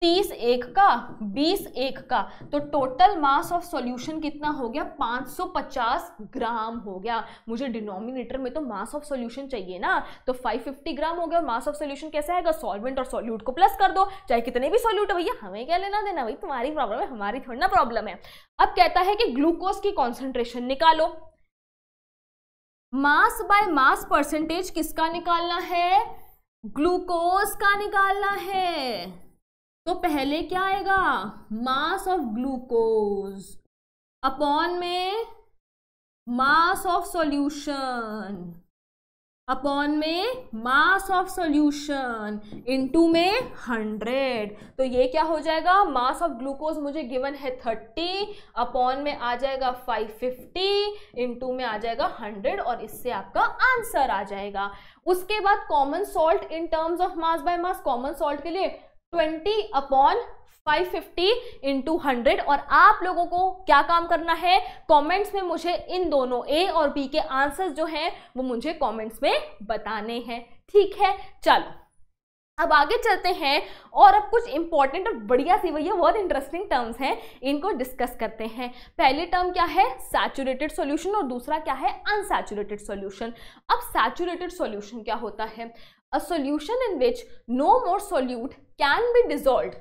Speaker 1: तीस एक का बीस एक का तो टोटल मास ऑफ सॉल्यूशन कितना हो गया 550 ग्राम हो गया मुझे डिनोमिनेटर में तो मास ऑफ सॉल्यूशन चाहिए ना तो 550 ग्राम हो गया मास ऑफ सॉल्यूशन कैसे आएगा सॉल्वेंट और सॉल्यूट को प्लस कर दो चाहे कितने भी सॉल्यूट भैया हमें क्या लेना देना भाई तुम्हारी प्रॉब्लम है हमारी थोड़ी ना प्रॉब्लम है अब कहता है कि ग्लूकोज की कॉन्सेंट्रेशन निकालो मास बाय मास परसेंटेज किसका निकालना है ग्लूकोज का निकालना है तो पहले क्या आएगा मास ऑफ ग्लूकोज अपॉन में मास ऑफ सॉल्यूशन अपॉन में मास ऑफ सॉल्यूशन इनटू में हंड्रेड तो ये क्या हो जाएगा मास ऑफ ग्लूकोज मुझे गिवन है थर्टी अपॉन में आ जाएगा फाइव फिफ्टी इंटू में आ जाएगा हंड्रेड और इससे आपका आंसर आ जाएगा उसके बाद common salt in terms of mass by mass common salt के लिए ट्वेंटी अपॉन 550 इंटू हंड्रेड और आप लोगों को क्या काम करना है कमेंट्स में मुझे इन दोनों ए और बी के आंसर्स जो हैं वो मुझे कमेंट्स में बताने हैं ठीक है चलो अब आगे चलते हैं और अब कुछ इंपॉर्टेंट और बढ़िया सी भैया बहुत इंटरेस्टिंग टर्म्स हैं इनको डिस्कस करते हैं पहले टर्म क्या है सैचुरेटेड सॉल्यूशन और दूसरा क्या है अनसेचुरेटेड सॉल्यूशन अब सैचुरेटेड सॉल्यूशन क्या होता है a solution in which no more solute can be dissolved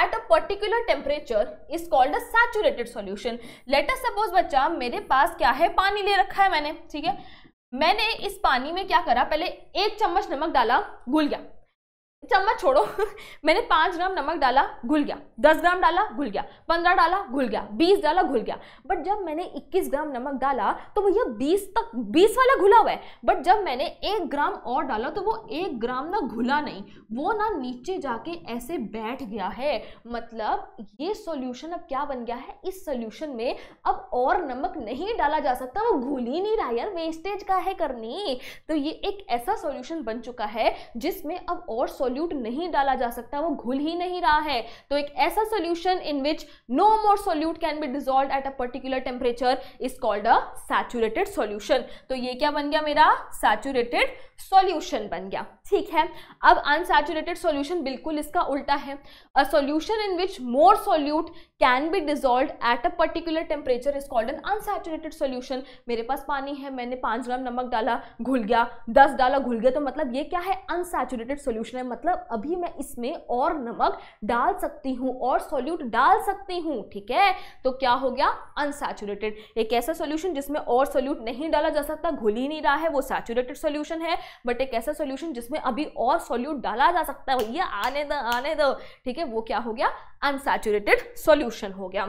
Speaker 1: at a particular temperature is called a saturated solution. Let us suppose बच्चा मेरे पास क्या है पानी ले रखा है मैंने ठीक है मैंने इस पानी में क्या करा पहले एक चम्मच नमक डाला घुल गया चम्मच छोड़ो मैंने पाँच ग्राम नमक डाला घुल गया दस ग्राम डाला घुल गया पंद्रह डाला घुल गया बीस डाला घुल गया बट जब मैंने इक्कीस ग्राम नमक डाला तो भैया बीस तक बीस वाला घुला हुआ है बट जब मैंने एक ग्राम और डाला तो वो एक ग्राम ना घुला नहीं वो ना नीचे जाके ऐसे बैठ गया है मतलब ये सोल्यूशन अब क्या बन गया है इस सोल्यूशन में अब और नमक नहीं डाला जा सकता वो घुल ही नहीं रहा यार वेस्टेज का है करनी तो ये एक ऐसा सोल्यूशन बन चुका है जिसमें अब और सोल्यू सोल्यूट नहीं डाला जा सकता वो घुल ही नहीं रहा है तो एक ऐसा solution in which no more solute can be dissolve at a particular temperature is called a saturated solution तो ये क्या बन गया मेरा सैचुरेटेड सोल्यूशन बन गया ठीक है अब अनसेचुरेटेड सॉल्यूशन बिल्कुल इसका उल्टा है a solution in which more solute can be dissolve at a particular temperature is called an unsaturated solution मेरे पास पानी है मैंने पाँच ग्राम नमक डाला घुल गया दस डाला घुल गया तो मतलब ये क्या है अनसेचुरेटेड सॉल्यूशन है मतलब अभी मैं इसमें और नमक डाल सकती हूँ और सॉल्यूट डाल सकती हूँ ठीक है तो क्या हो गया अनसेचुरेटेड एक ऐसा सोल्यूशन जिसमें और सोल्यूट नहीं डाला जा सकता घुल ही नहीं रहा है वो सैचुरेटेड सोल्यूशन है बट एक ऐसा सोल्यूशन जिसमें उसमें अभी और सॉल्यूट डाला जा सकता है भैया आने दो आने दो ठीक है वो क्या हो गया अनसेचुरेटेड सॉल्यूशन हो गया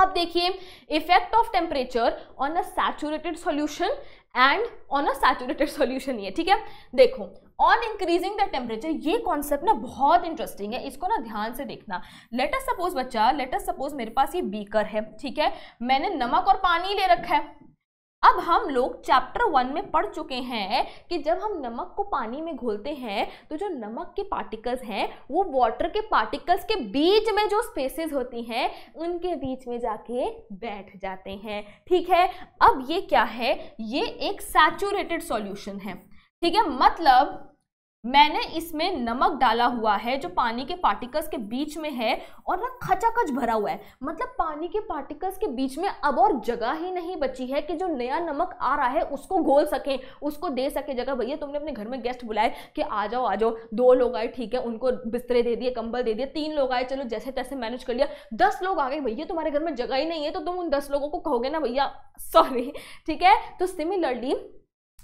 Speaker 1: अब देखिए effect of temperature on a saturated solution and on a saturated solution ये ठीक है देखो ऑन इंक्रीजिंग द टेम्परेचर ये कॉन्सेप्ट ना बहुत इंटरेस्टिंग है इसको ना ध्यान से देखना लेट अस सपोज बच्चा लेट अस सपोज मेरे पास ये बीकर है ठीक है मैंने नमक और पानी ले रखा है अब हम लोग चैप्टर वन में पढ़ चुके हैं कि जब हम नमक को पानी में घोलते हैं तो जो नमक के पार्टिकल्स हैं वो वाटर के पार्टिकल्स के बीच में जो स्पेसेस होती हैं उनके बीच में जाके बैठ जाते हैं ठीक है अब ये क्या है ये एक सैचुरेटेड सॉल्यूशन है ठीक है मतलब मैंने इसमें नमक डाला हुआ है जो पानी के पार्टिकल्स के बीच में है और ना खचाखच भरा हुआ है मतलब पानी के पार्टिकल्स के बीच में अब और जगह ही नहीं बची है कि जो नया नमक आ रहा है उसको घोल सके उसको दे सके जगह भैया तुमने अपने घर में गेस्ट बुलाए कि आ जाओ आ जाओ दो लोग आए ठीक है उनको बिस्तरे दे दिए कंबल दे दिए तीन लोग आए चलो जैसे तैसे मैनेज कर लिया दस लोग आ गए भैया तुम्हारे घर में जगह ही नहीं है तो तुम उन दस लोगों को कहोगे ना भैया सॉरी ठीक है तो सिमिलरली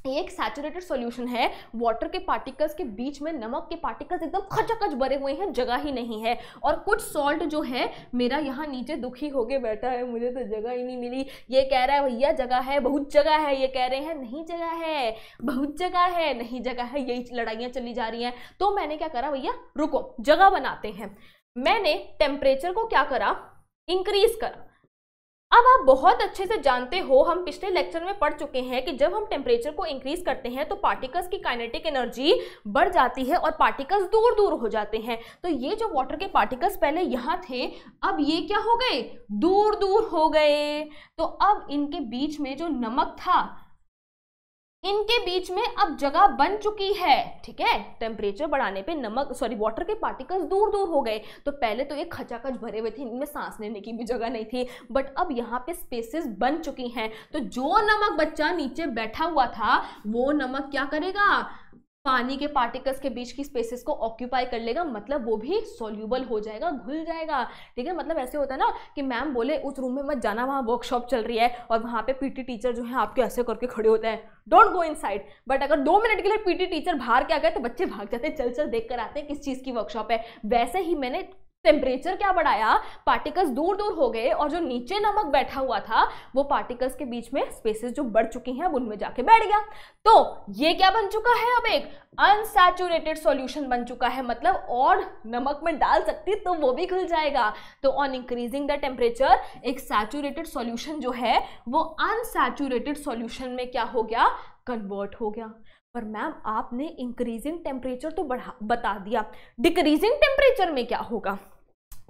Speaker 1: ये एक सैचुरेटेड सॉल्यूशन है वाटर के पार्टिकल्स के बीच में नमक के पार्टिकल्स एकदम खचाखच भरे हुए हैं जगह ही नहीं है और कुछ सॉल्ट जो है मेरा यहाँ नीचे दुखी होके बैठा है मुझे तो जगह ही नहीं मिली ये कह रहा है भैया जगह है बहुत जगह है ये कह रहे हैं नहीं जगह है बहुत जगह है नहीं जगह है यही लड़ाइयाँ चली जा रही हैं तो मैंने क्या करा भैया रुको जगह बनाते हैं मैंने टेम्परेचर को क्या करा इंक्रीज करा अब आप बहुत अच्छे से जानते हो हम पिछले लेक्चर में पढ़ चुके हैं कि जब हम टेम्परेचर को इंक्रीज करते हैं तो पार्टिकल्स की काइनेटिक एनर्जी बढ़ जाती है और पार्टिकल्स दूर दूर हो जाते हैं तो ये जो वाटर के पार्टिकल्स पहले यहाँ थे अब ये क्या हो गए दूर दूर हो गए तो अब इनके बीच में जो नमक था इनके बीच में अब जगह बन चुकी है ठीक है टेम्परेचर बढ़ाने पे नमक सॉरी वाटर के पार्टिकल्स दूर दूर हो गए तो पहले तो ये खचाखच भरे हुए थे इनमें सांस लेने की भी जगह नहीं थी बट अब यहाँ पे स्पेसेस बन चुकी हैं तो जो नमक बच्चा नीचे बैठा हुआ था वो नमक क्या करेगा पानी के पार्टिकल्स के बीच की स्पेसेस को ऑक्यूपाई कर लेगा मतलब वो भी सोल्यूबल हो जाएगा घुल जाएगा ठीक है मतलब ऐसे होता है ना कि मैम बोले उस रूम में मत जाना वहाँ वर्कशॉप चल रही है और वहाँ पे पीटी टीचर जो है आपके ऐसे करके खड़े होते हैं डोंट गो इन बट अगर दो मिनट के लिए पीटी टीचर बाहर के आ गए तो बच्चे भाग जाते हैं चल चल देख कर आते हैं किस चीज़ की वर्कशॉप है वैसे ही मैंने टेम्परेचर क्या बढ़ाया पार्टिकल्स दूर दूर हो गए और जो नीचे नमक बैठा हुआ था वो पार्टिकल्स के बीच में स्पेसेस जो बढ़ चुकी हैं उनमें जाके बैठ गया तो ये क्या बन चुका है अब एक अनसेचुरेटेड सॉल्यूशन बन चुका है मतलब और नमक में डाल सकती तो वो भी खुल जाएगा तो ऑन इंक्रीजिंग द टेम्परेचर एक सैचुरेटेड सोल्यूशन जो है वो अनसैचुरेटेड सोल्यूशन में क्या हो गया कन्वर्ट हो गया पर मैम आपने इंक्रीजिंग टेम्परेचर तो बढ़ा बता दिया डिक्रीजिंग टेम्परेचर में क्या होगा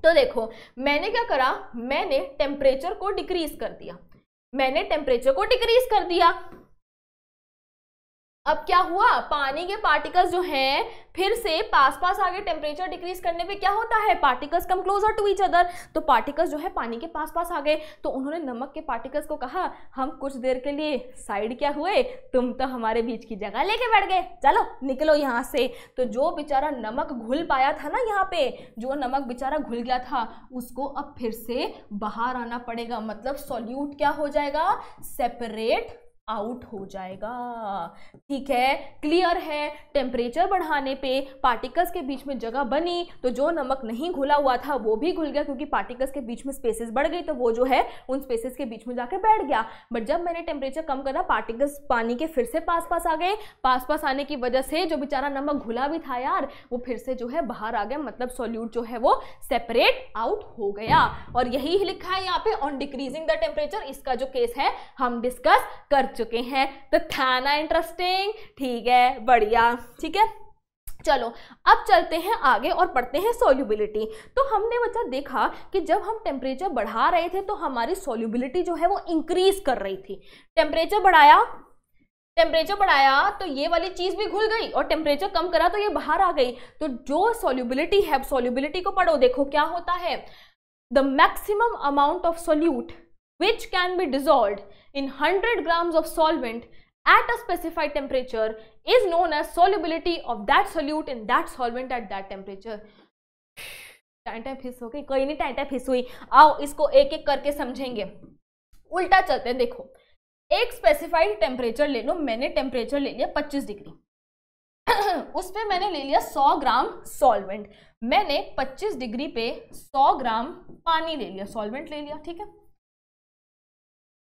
Speaker 1: तो देखो मैंने क्या करा मैंने टेम्परेचर को डिक्रीज कर दिया मैंने टेम्परेचर को डिक्रीज कर दिया अब क्या हुआ पानी के पार्टिकल्स जो हैं फिर से पास पास आगे टेम्परेचर डिक्रीज करने पे क्या होता है particles come closer to each other तो पार्टिकल्स जो है पानी के पास पास आ गए तो उन्होंने नमक के पार्टिकल्स को कहा हम कुछ देर के लिए साइड क्या हुए तुम तो हमारे बीच की जगह लेके बैठ गए चलो निकलो यहाँ से तो जो बेचारा नमक घुल पाया था ना यहाँ पे जो नमक बेचारा घुल गया था उसको अब फिर से बाहर आना पड़ेगा मतलब सॉल्यूट क्या हो जाएगा सेपरेट आउट हो जाएगा ठीक है क्लियर है टेम्परेचर बढ़ाने पे पार्टिकल्स के बीच में जगह बनी तो जो नमक नहीं घुला हुआ था वो भी घुल गया क्योंकि पार्टिकल्स के बीच में स्पेसेस बढ़ गई तो वो जो है उन स्पेसेस के बीच में जाके बैठ गया बट जब मैंने टेम्परेचर कम करा पार्टिकल्स पानी के फिर से पास पास आ गए पास पास आने की वजह से जो बेचारा नमक घुला भी था यार वो फिर से जो है बाहर आ गया मतलब सोल्यूट जो है वो सेपरेट आउट हो गया और यही लिखा है यहाँ पे ऑन डिक्रीजिंग द टेम्परेचर इसका जो केस है हम डिस्कस कर चुके हैं तो था ना इंटरेस्टिंग ठीक है बढ़िया ठीक है चलो अब चलते हैं आगे और पढ़ते हैं सोल्यूबिलिटी तो हमने बच्चा देखा कि जब हम टेम्परेचर बढ़ा रहे थे तो हमारी सोल्यूबिलिटी जो है वो इंक्रीज कर रही थी टेम्परेचर बढ़ाया टेम्परेचर बढ़ाया तो ये वाली चीज़ भी घुल गई और टेम्परेचर कम करा तो ये बाहर आ गई तो जो सोल्यूबिलिटी है सोल्यूबिलिटी को पढ़ो देखो क्या होता है the maximum amount of solute which can be dissolve in hundred gram of solvent at a specified temperature is known as solubility of that solute in that solvent at that temperature time time फिस हो गई कोई नहीं time time फिस हुई आओ इसको एक एक करके समझेंगे उल्टा चलते हैं देखो एक स्पेसिफाइड टेम्परेचर ले लो मैंने टेम्परेचर ले लिया पच्चीस डिग्री उस पर मैंने ले लिया सौ ग्राम सॉल्वेंट मैंने पच्चीस डिग्री पे सौ ग्राम पानी ले लिया सॉल्वेंट ले लिया ठीक है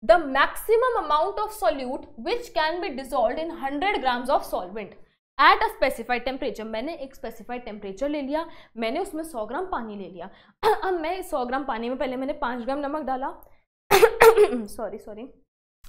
Speaker 1: the maximum amount of solute which can be dissolve in hundred grams of solvent at a specified temperature मैंने एक स्पेसिफाइड टेम्परेचर ले लिया मैंने उसमें 100 ग्राम पानी ले लिया अब मैं 100 ग्राम पानी में पहले मैंने 5 ग्राम नमक डाला सॉरी सॉरी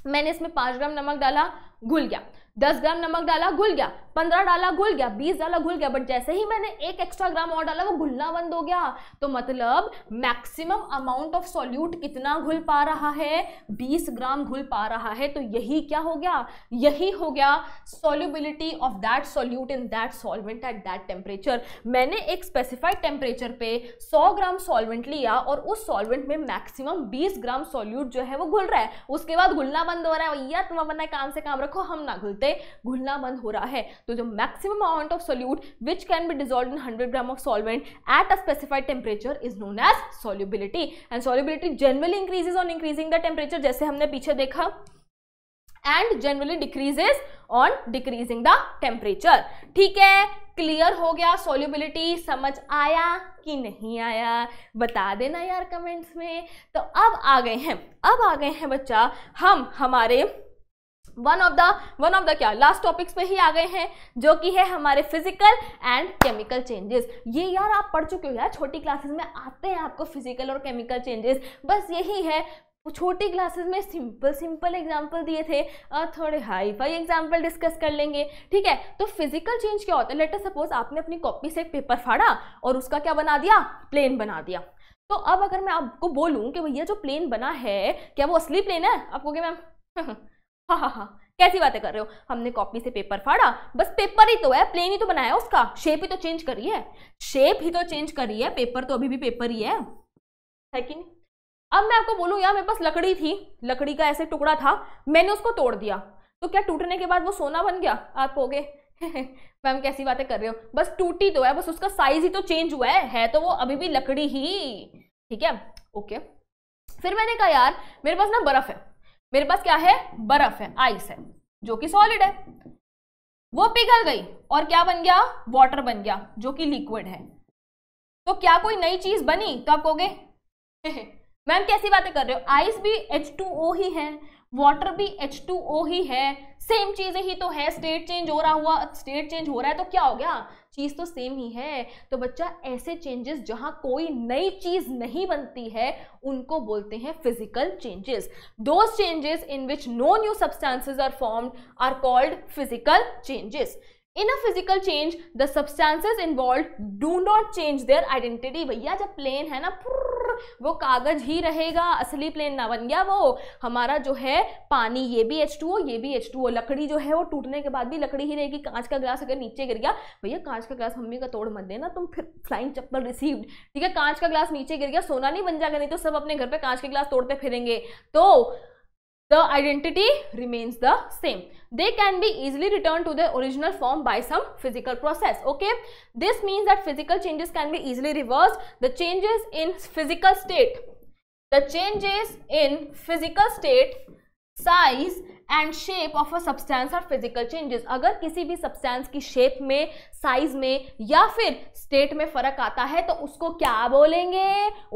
Speaker 1: मैंने इसमें 5 ग्राम नमक डाला घुल गया दस ग्राम नमक डाला घुल गया पंद्रह डाला घुल गया बीस डाला घुल गया बट जैसे ही मैंने एक एक्स्ट्रा ग्राम और डाला वो घुलना बंद हो गया तो मतलब मैक्सिमम अमाउंट ऑफ सॉल्यूट कितना घुल पा रहा है बीस ग्राम घुल पा रहा है तो यही क्या हो गया यही हो गया solubility of that solute in that solvent at that temperature मैंने एक स्पेसिफाइड टेम्परेचर पे सौ ग्राम सॉल्वेंट लिया और उस सॉल्वेंट में मैक्सिमम बीस ग्राम सॉल्यूट जो है वो घुल रहा है उसके बाद घुलना बंद हो रहा है भैया तुम अपना काम से काम रखो को हम ना घुलते घुलना बंद हो रहा है तो जो maximum amount of solute which can be dissolve in hundred gram of solvent at a specified temperature is known as solubility and solubility generally increases on increasing the temperature जैसे हमने पीछे देखा and generally decreases on decreasing the temperature ठीक है clear हो गया solubility समझ आया कि नहीं आया बता देना यार कमेंट्स में तो अब आ गए हैं अब आ गए हैं बच्चा हम हमारे one of the one of the क्या लास्ट टॉपिक्स पे ही आ गए हैं जो कि है हमारे फिजिकल एंड केमिकल चेंजेस ये यार आप पढ़ चुके हो यार छोटी क्लासेस में आते हैं आपको फिजिकल और केमिकल चेंजेस बस यही है छोटी क्लासेस में सिंपल सिंपल एग्जाम्पल दिए थे और थोड़े हाई फाई एग्जाम्पल डिस्कस कर लेंगे ठीक है तो फिजिकल चेंज क्या होता है लेटर सपोज आपने अपनी कॉपी से एक पेपर फाड़ा और उसका क्या बना दिया प्लेन बना दिया तो अब अगर मैं आपको बोलूँ कि भैया जो प्लेन बना है क्या वो असली प्लेन है आपको क्या मैम हाँ हाँ हाँ कैसी बातें कर रहे हो हमने कॉपी से पेपर फाड़ा बस पेपर ही तो है प्लेन ही तो बनाया उसका शेप ही तो चेंज करी है शेप ही तो चेंज करी है पेपर तो अभी भी पेपर ही है है कि नहीं अब मैं आपको बोलूँ यार मेरे पास लकड़ी थी लकड़ी का ऐसे टुकड़ा था मैंने उसको तोड़ दिया तो क्या टूटने के बाद वो सोना बन गया आप हो गए मैम कैसी बातें कर रहे हो बस टूटी तो है बस उसका साइज ही तो चेंज हुआ है है तो वो अभी भी लकड़ी ही ठीक है ओके फिर मैंने कहा यार मेरे पास ना बर्फ है मेरे पास क्या है बर्फ है आइस है जो कि सॉलिड है वो पिघल गई और क्या बन गया वाटर बन गया जो कि लिक्विड है तो क्या कोई नई चीज बनी तो आप कहोगे मैम कैसी बातें कर रहे हो आइस भी एच टू ओ ही है वाटर भी ओ ही है सेम चीज ही तो है स्टेट चेंज हो रहा हुआ स्टेट चेंज हो रहा है तो क्या हो गया चीज तो सेम ही है तो बच्चा ऐसे चेंजेस जहां कोई नई चीज नहीं बनती है उनको बोलते हैं physical changes those changes in which no new substances are formed are called physical changes in a physical change the substances involve do not change their identity भैया जब प्लेन है ना वो कागज ही रहेगा असली प्लेन ना बन गया वो हमारा जो है पानी ये भी एच ये भी एच लकड़ी जो है वो टूटने के बाद भी लकड़ी ही रहेगी कांच का ग्लास अगर नीचे गिर गया भैया कांच का ग्लास मम्मी का तोड़ मत देना तुम फिर फ्लाइंग चप्पल रिसीव्ड ठीक है कांच का ग्लास नीचे गिर गया सोना नहीं बन जाएगा नहीं तो सब अपने घर पर कांच के ग्लास तोड़ते फिरेंगे तो the identity remains the same they can be easily returned to their original form by some physical process okay this means that physical changes can be easily reversed the changes in physical state the changes in physical state size and shape of a substance are physical changes agar kisi bhi substance ki shape mein size mein ya fir state mein farak aata hai to usko kya bolenge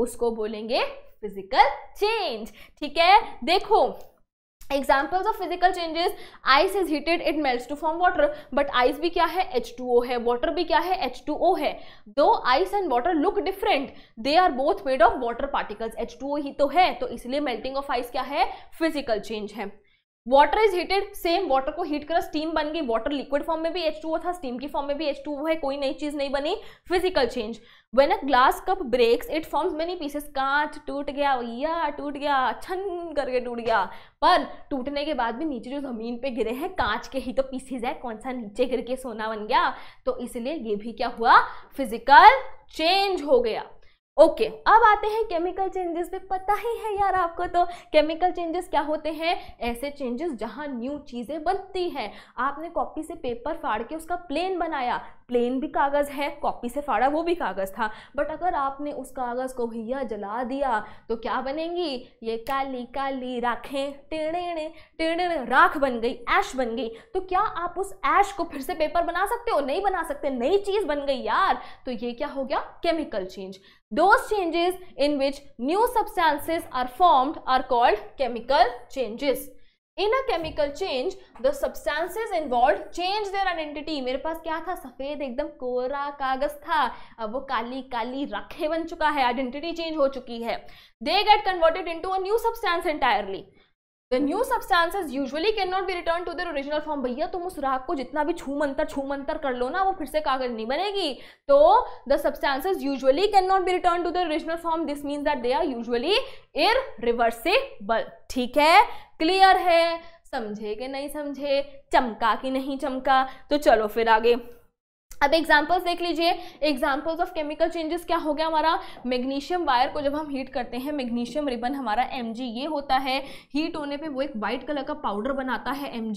Speaker 1: usko bolenge physical change theek hai dekho examples of physical changes ice is heated it melt to form water but ice भी क्या है H two O है water भी क्या है H two O है though ice and water look different they are both made of water particles H two O ही तो है तो इसलिए मेल्टिंग ऑफ आइस क्या है फिजिकल चेंज है water is heated same water को हीट करा स्टीम बन गई वाटर लिक्विड फॉर्म में भी एच टू था स्टीम की फॉर्म में भी एच टू है कोई नई चीज नहीं बनी physical change when a glass cup breaks it forms many pieces कांच टूट गया या टूट गया छन करके टूट गया पर टूटने के बाद भी नीचे जो जमीन पे गिरे हैं कांच के ही तो पीसेज है कौन सा नीचे गिर के सोना बन गया तो इसलिए ये भी क्या हुआ फिजिकल चेंज हो गया ओके okay, अब आते हैं केमिकल चेंजेस पे पता ही है यार आपको तो केमिकल चेंजेस क्या होते हैं ऐसे चेंजेस जहाँ न्यू चीज़ें बनती हैं आपने कॉपी से पेपर फाड़ के उसका प्लेन बनाया प्लेन भी कागज़ है कॉपी से फाड़ा वो भी कागज़ था बट अगर आपने उस कागज़ को भैया जला दिया तो क्या बनेंगी ये काली काली राखें टेड़े टेड़े राख बन गई ऐश बन गई तो क्या आप उस ऐश को फिर से पेपर बना सकते हो नहीं बना सकते नई चीज़ बन गई यार तो ये क्या हो गया chemical change Those changes in which new substances are formed are called chemical changes. In a chemical change the substances involve change their identity मेरे पास क्या था सफेद एकदम कोरा कागज था अब वो काली काली राखे बन चुका है आइडेंटिटी चेंज हो चुकी है they get converted into a new substance entirely the new substances usually can not be return to their original form भैया तुम उस राख को जितना भी छू मंतर छू मंतर कर लो ना वो फिर से कागज नहीं बनेगी तो the substances usually can not be return to the original form this means that they are usually irreversible ठीक है क्लियर है समझे कि नहीं समझे चमका कि नहीं चमका तो चलो फिर आगे अब एग्जाम्पल्स देख लीजिए एग्जाम्पल्स ऑफ केमिकल चेंजेस क्या हो गया हमारा मैग्नीशियम वायर को जब हम हीट करते हैं मैग्नीशियम रिबन हमारा एम ये होता है हीट होने पे वो एक वाइट कलर का पाउडर बनाता है एम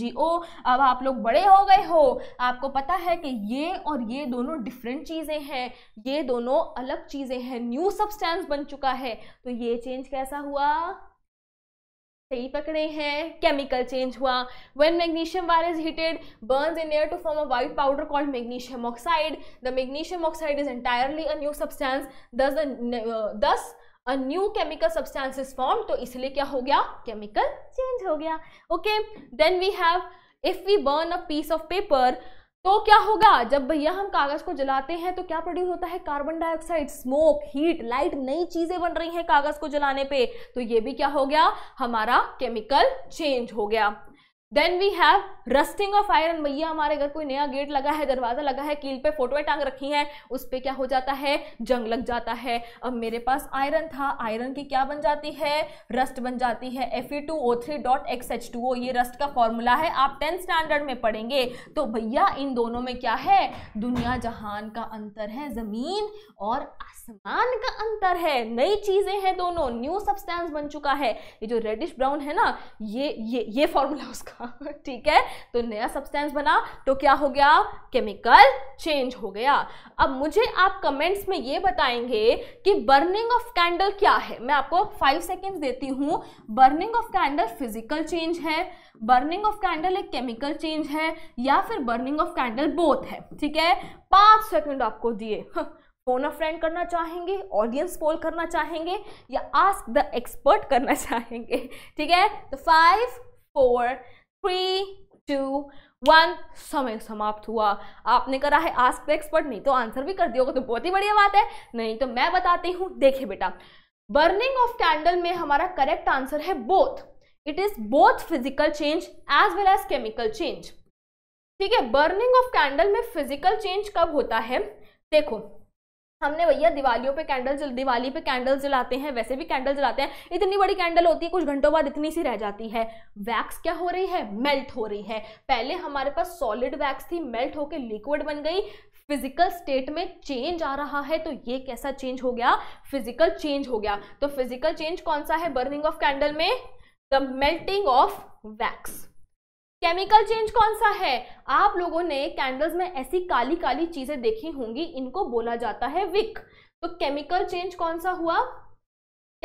Speaker 1: अब आप लोग बड़े हो गए हो आपको पता है कि ये और ये दोनों डिफरेंट चीज़ें हैं ये दोनों अलग चीज़ें हैं न्यू सब्सटेंस बन चुका है तो ये चेंज कैसा हुआ सही पकड़े हैं केमिकल चेंज हुआ when magnesium wire is heated burns in air to form a white powder called magnesium oxide the magnesium oxide is entirely a new substance thus thus a new chemical substance is form तो इसलिए क्या हो गया chemical change हो गया okay then we have if we burn a piece of paper तो क्या होगा जब भैया हम कागज को जलाते हैं तो क्या प्रोड्यूस होता है carbon dioxide smoke heat light नई चीजें बन रही हैं कागज को जलाने पे तो ये भी क्या हो गया हमारा केमिकल चेंज हो गया then we have rusting of iron भैया हमारे घर कोई नया गेट लगा है दरवाजा लगा है कील पे फोटोएं टांग रखी हैं उस पर क्या हो जाता है जंग लग जाता है अब मेरे पास आयरन था आयरन की क्या बन जाती है रस्ट बन जाती है F E two O three dot X H two O ये रस्ट का फॉर्मूला है आप टेंथ स्टैंडर्ड में पढ़ेंगे तो भैया इन दोनों में क्या है दुनिया जहान का अंतर है ज़मीन और आसमान का अंतर है नई चीज़ें हैं दोनों न्यू सब्सटेंस बन चुका है ये जो रेडिश ब्राउन है ना ये ये ये फॉर्मूला उसका ठीक है तो नया सब्सटेंस बना तो क्या हो गया केमिकल चेंज हो गया अब मुझे आप कमेंट्स में ये बताएंगे कि बर्निंग ऑफ कैंडल क्या है मैं आपको फाइव सेकेंड देती हूँ burning of candle physical change है बर्निंग ऑफ कैंडल एक केमिकल चेंज है या फिर बर्निंग ऑफ कैंडल बोथ है ठीक है पाँच सेकेंड आपको दिए फोन ऑफ फ्रेंड करना चाहेंगे ऑडियंस पोल करना चाहेंगे या आस्क द एक्सपर्ट करना चाहेंगे ठीक है तो five four three two one समय समाप्त हुआ आपने करा है आस्क द एक्सपर्ट नहीं तो आंसर भी कर दियोगे तो बहुत ही बढ़िया बात है नहीं तो मैं बताती हूँ देखे बेटा बर्निंग ऑफ कैंडल में हमारा करेक्ट आंसर है both it is both physical change as well as chemical change ठीक है बर्निंग ऑफ कैंडल में फिजिकल चेंज कब होता है देखो हमने भैया दिवालियों पे कैंडल जल दिवाली पे कैंडल जलाते हैं वैसे भी कैंडल जलाते हैं इतनी बड़ी कैंडल होती है कुछ घंटों बाद इतनी सी रह जाती है वैक्स क्या हो रही है मेल्ट हो रही है पहले हमारे पास सॉलिड वैक्स थी मेल्ट होकर लिक्विड बन गई फिजिकल स्टेट में चेंज आ रहा है तो ये कैसा चेंज हो गया फिजिकल चेंज हो गया तो फिजिकल चेंज कौन सा है बर्निंग ऑफ कैंडल में the melting of wax chemical change कौन सा है आप लोगों ने कैंडल्स में ऐसी काली काली चीजें देखी होंगी इनको बोला जाता है विक तो केमिकल चेंज कौन सा हुआ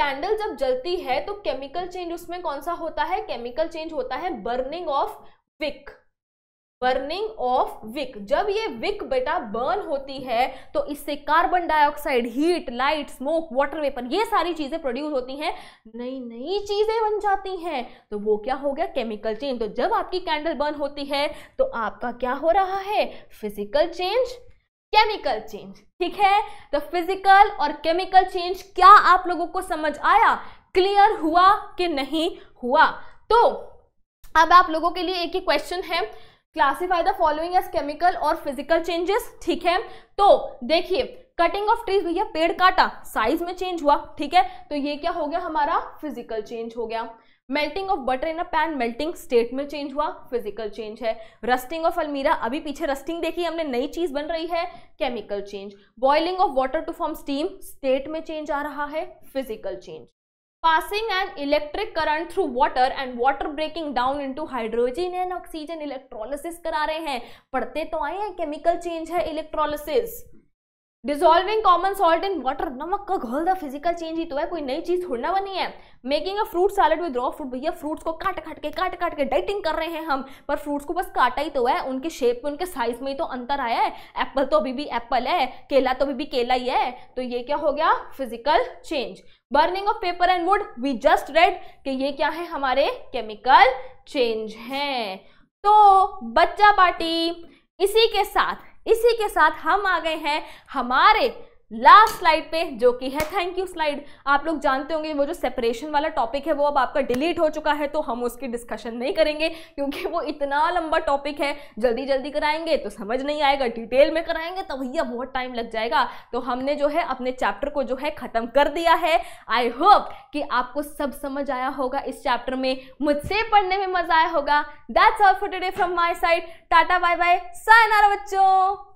Speaker 1: कैंडल जब जलती है तो केमिकल चेंज उसमें कौन सा होता है केमिकल चेंज होता है burning of wick burning of wick जब ये विक बेटा बर्न होती है तो इससे carbon dioxide heat light smoke water vapour ये सारी चीजें प्रोड्यूस होती हैं नई नई चीजें बन जाती हैं तो वो क्या हो गया केमिकल चेंज तो जब आपकी कैंडल बर्न होती है तो आपका क्या हो रहा है फिजिकल चेंज केमिकल चेंज ठीक है तो फिजिकल और केमिकल चेंज क्या आप लोगों को समझ आया क्लियर हुआ कि नहीं हुआ तो अब आप लोगों के लिए एक ही क्वेश्चन है classify the following as chemical और फिजिकल चेंजेस ठीक है तो देखिए कटिंग ऑफ ट्रीज भैया पेड़ काटा साइज में चेंज हुआ ठीक है तो ये क्या हो गया हमारा फिजिकल चेंज हो गया melting of butter in a pan melting state में चेंज हुआ फिजिकल चेंज है रस्टिंग ऑफ अलमीरा अभी पीछे रस्टिंग देखी हमने नई चीज बन रही है chemical change boiling of water to form steam state में चेंज आ रहा है physical change passing an electric current through water and water breaking down into hydrogen and oxygen electrolysis करा रहे हैं पढ़ते तो आए हैं chemical change है electrolysis dissolving common salt in water नमक का घोल द फिजिकल चेंज ही तो है कोई नई चीज थोड़ा बनी है making a fruit salad with raw fruit भैया फ्रूट्स को काट काट के काट काट के डाइटिंग कर रहे हैं हम पर फ्रूट्स को बस काटा ही तो है उनके शेप में उनके साइज में ही तो अंतर आया है एप्पल तो अभी भी एप्पल है केला तो अभी भी केला ही है तो ये क्या हो गया physical change burning of paper and wood we just read कि ये क्या है हमारे केमिकल चेंज हैं तो बच्चा पार्टी इसी के साथ इसी के साथ हम आ गए हैं हमारे लास्ट स्लाइड पे जो कि है थैंक यू स्लाइड आप लोग जानते होंगे वो जो सेपरेशन वाला टॉपिक है वो अब आपका डिलीट हो चुका है तो हम उसकी डिस्कशन नहीं करेंगे क्योंकि वो इतना लंबा टॉपिक है जल्दी जल्दी कराएंगे तो समझ नहीं आएगा डिटेल में कराएंगे तो भैया बहुत टाइम लग जाएगा तो हमने जो है अपने चैप्टर को जो है ख़त्म कर दिया है आई होप कि आपको सब समझ आया होगा इस चैप्टर में मुझसे पढ़ने में मज़ा आया होगा that's all for today from my side tata bye bye सायनारा बच्चों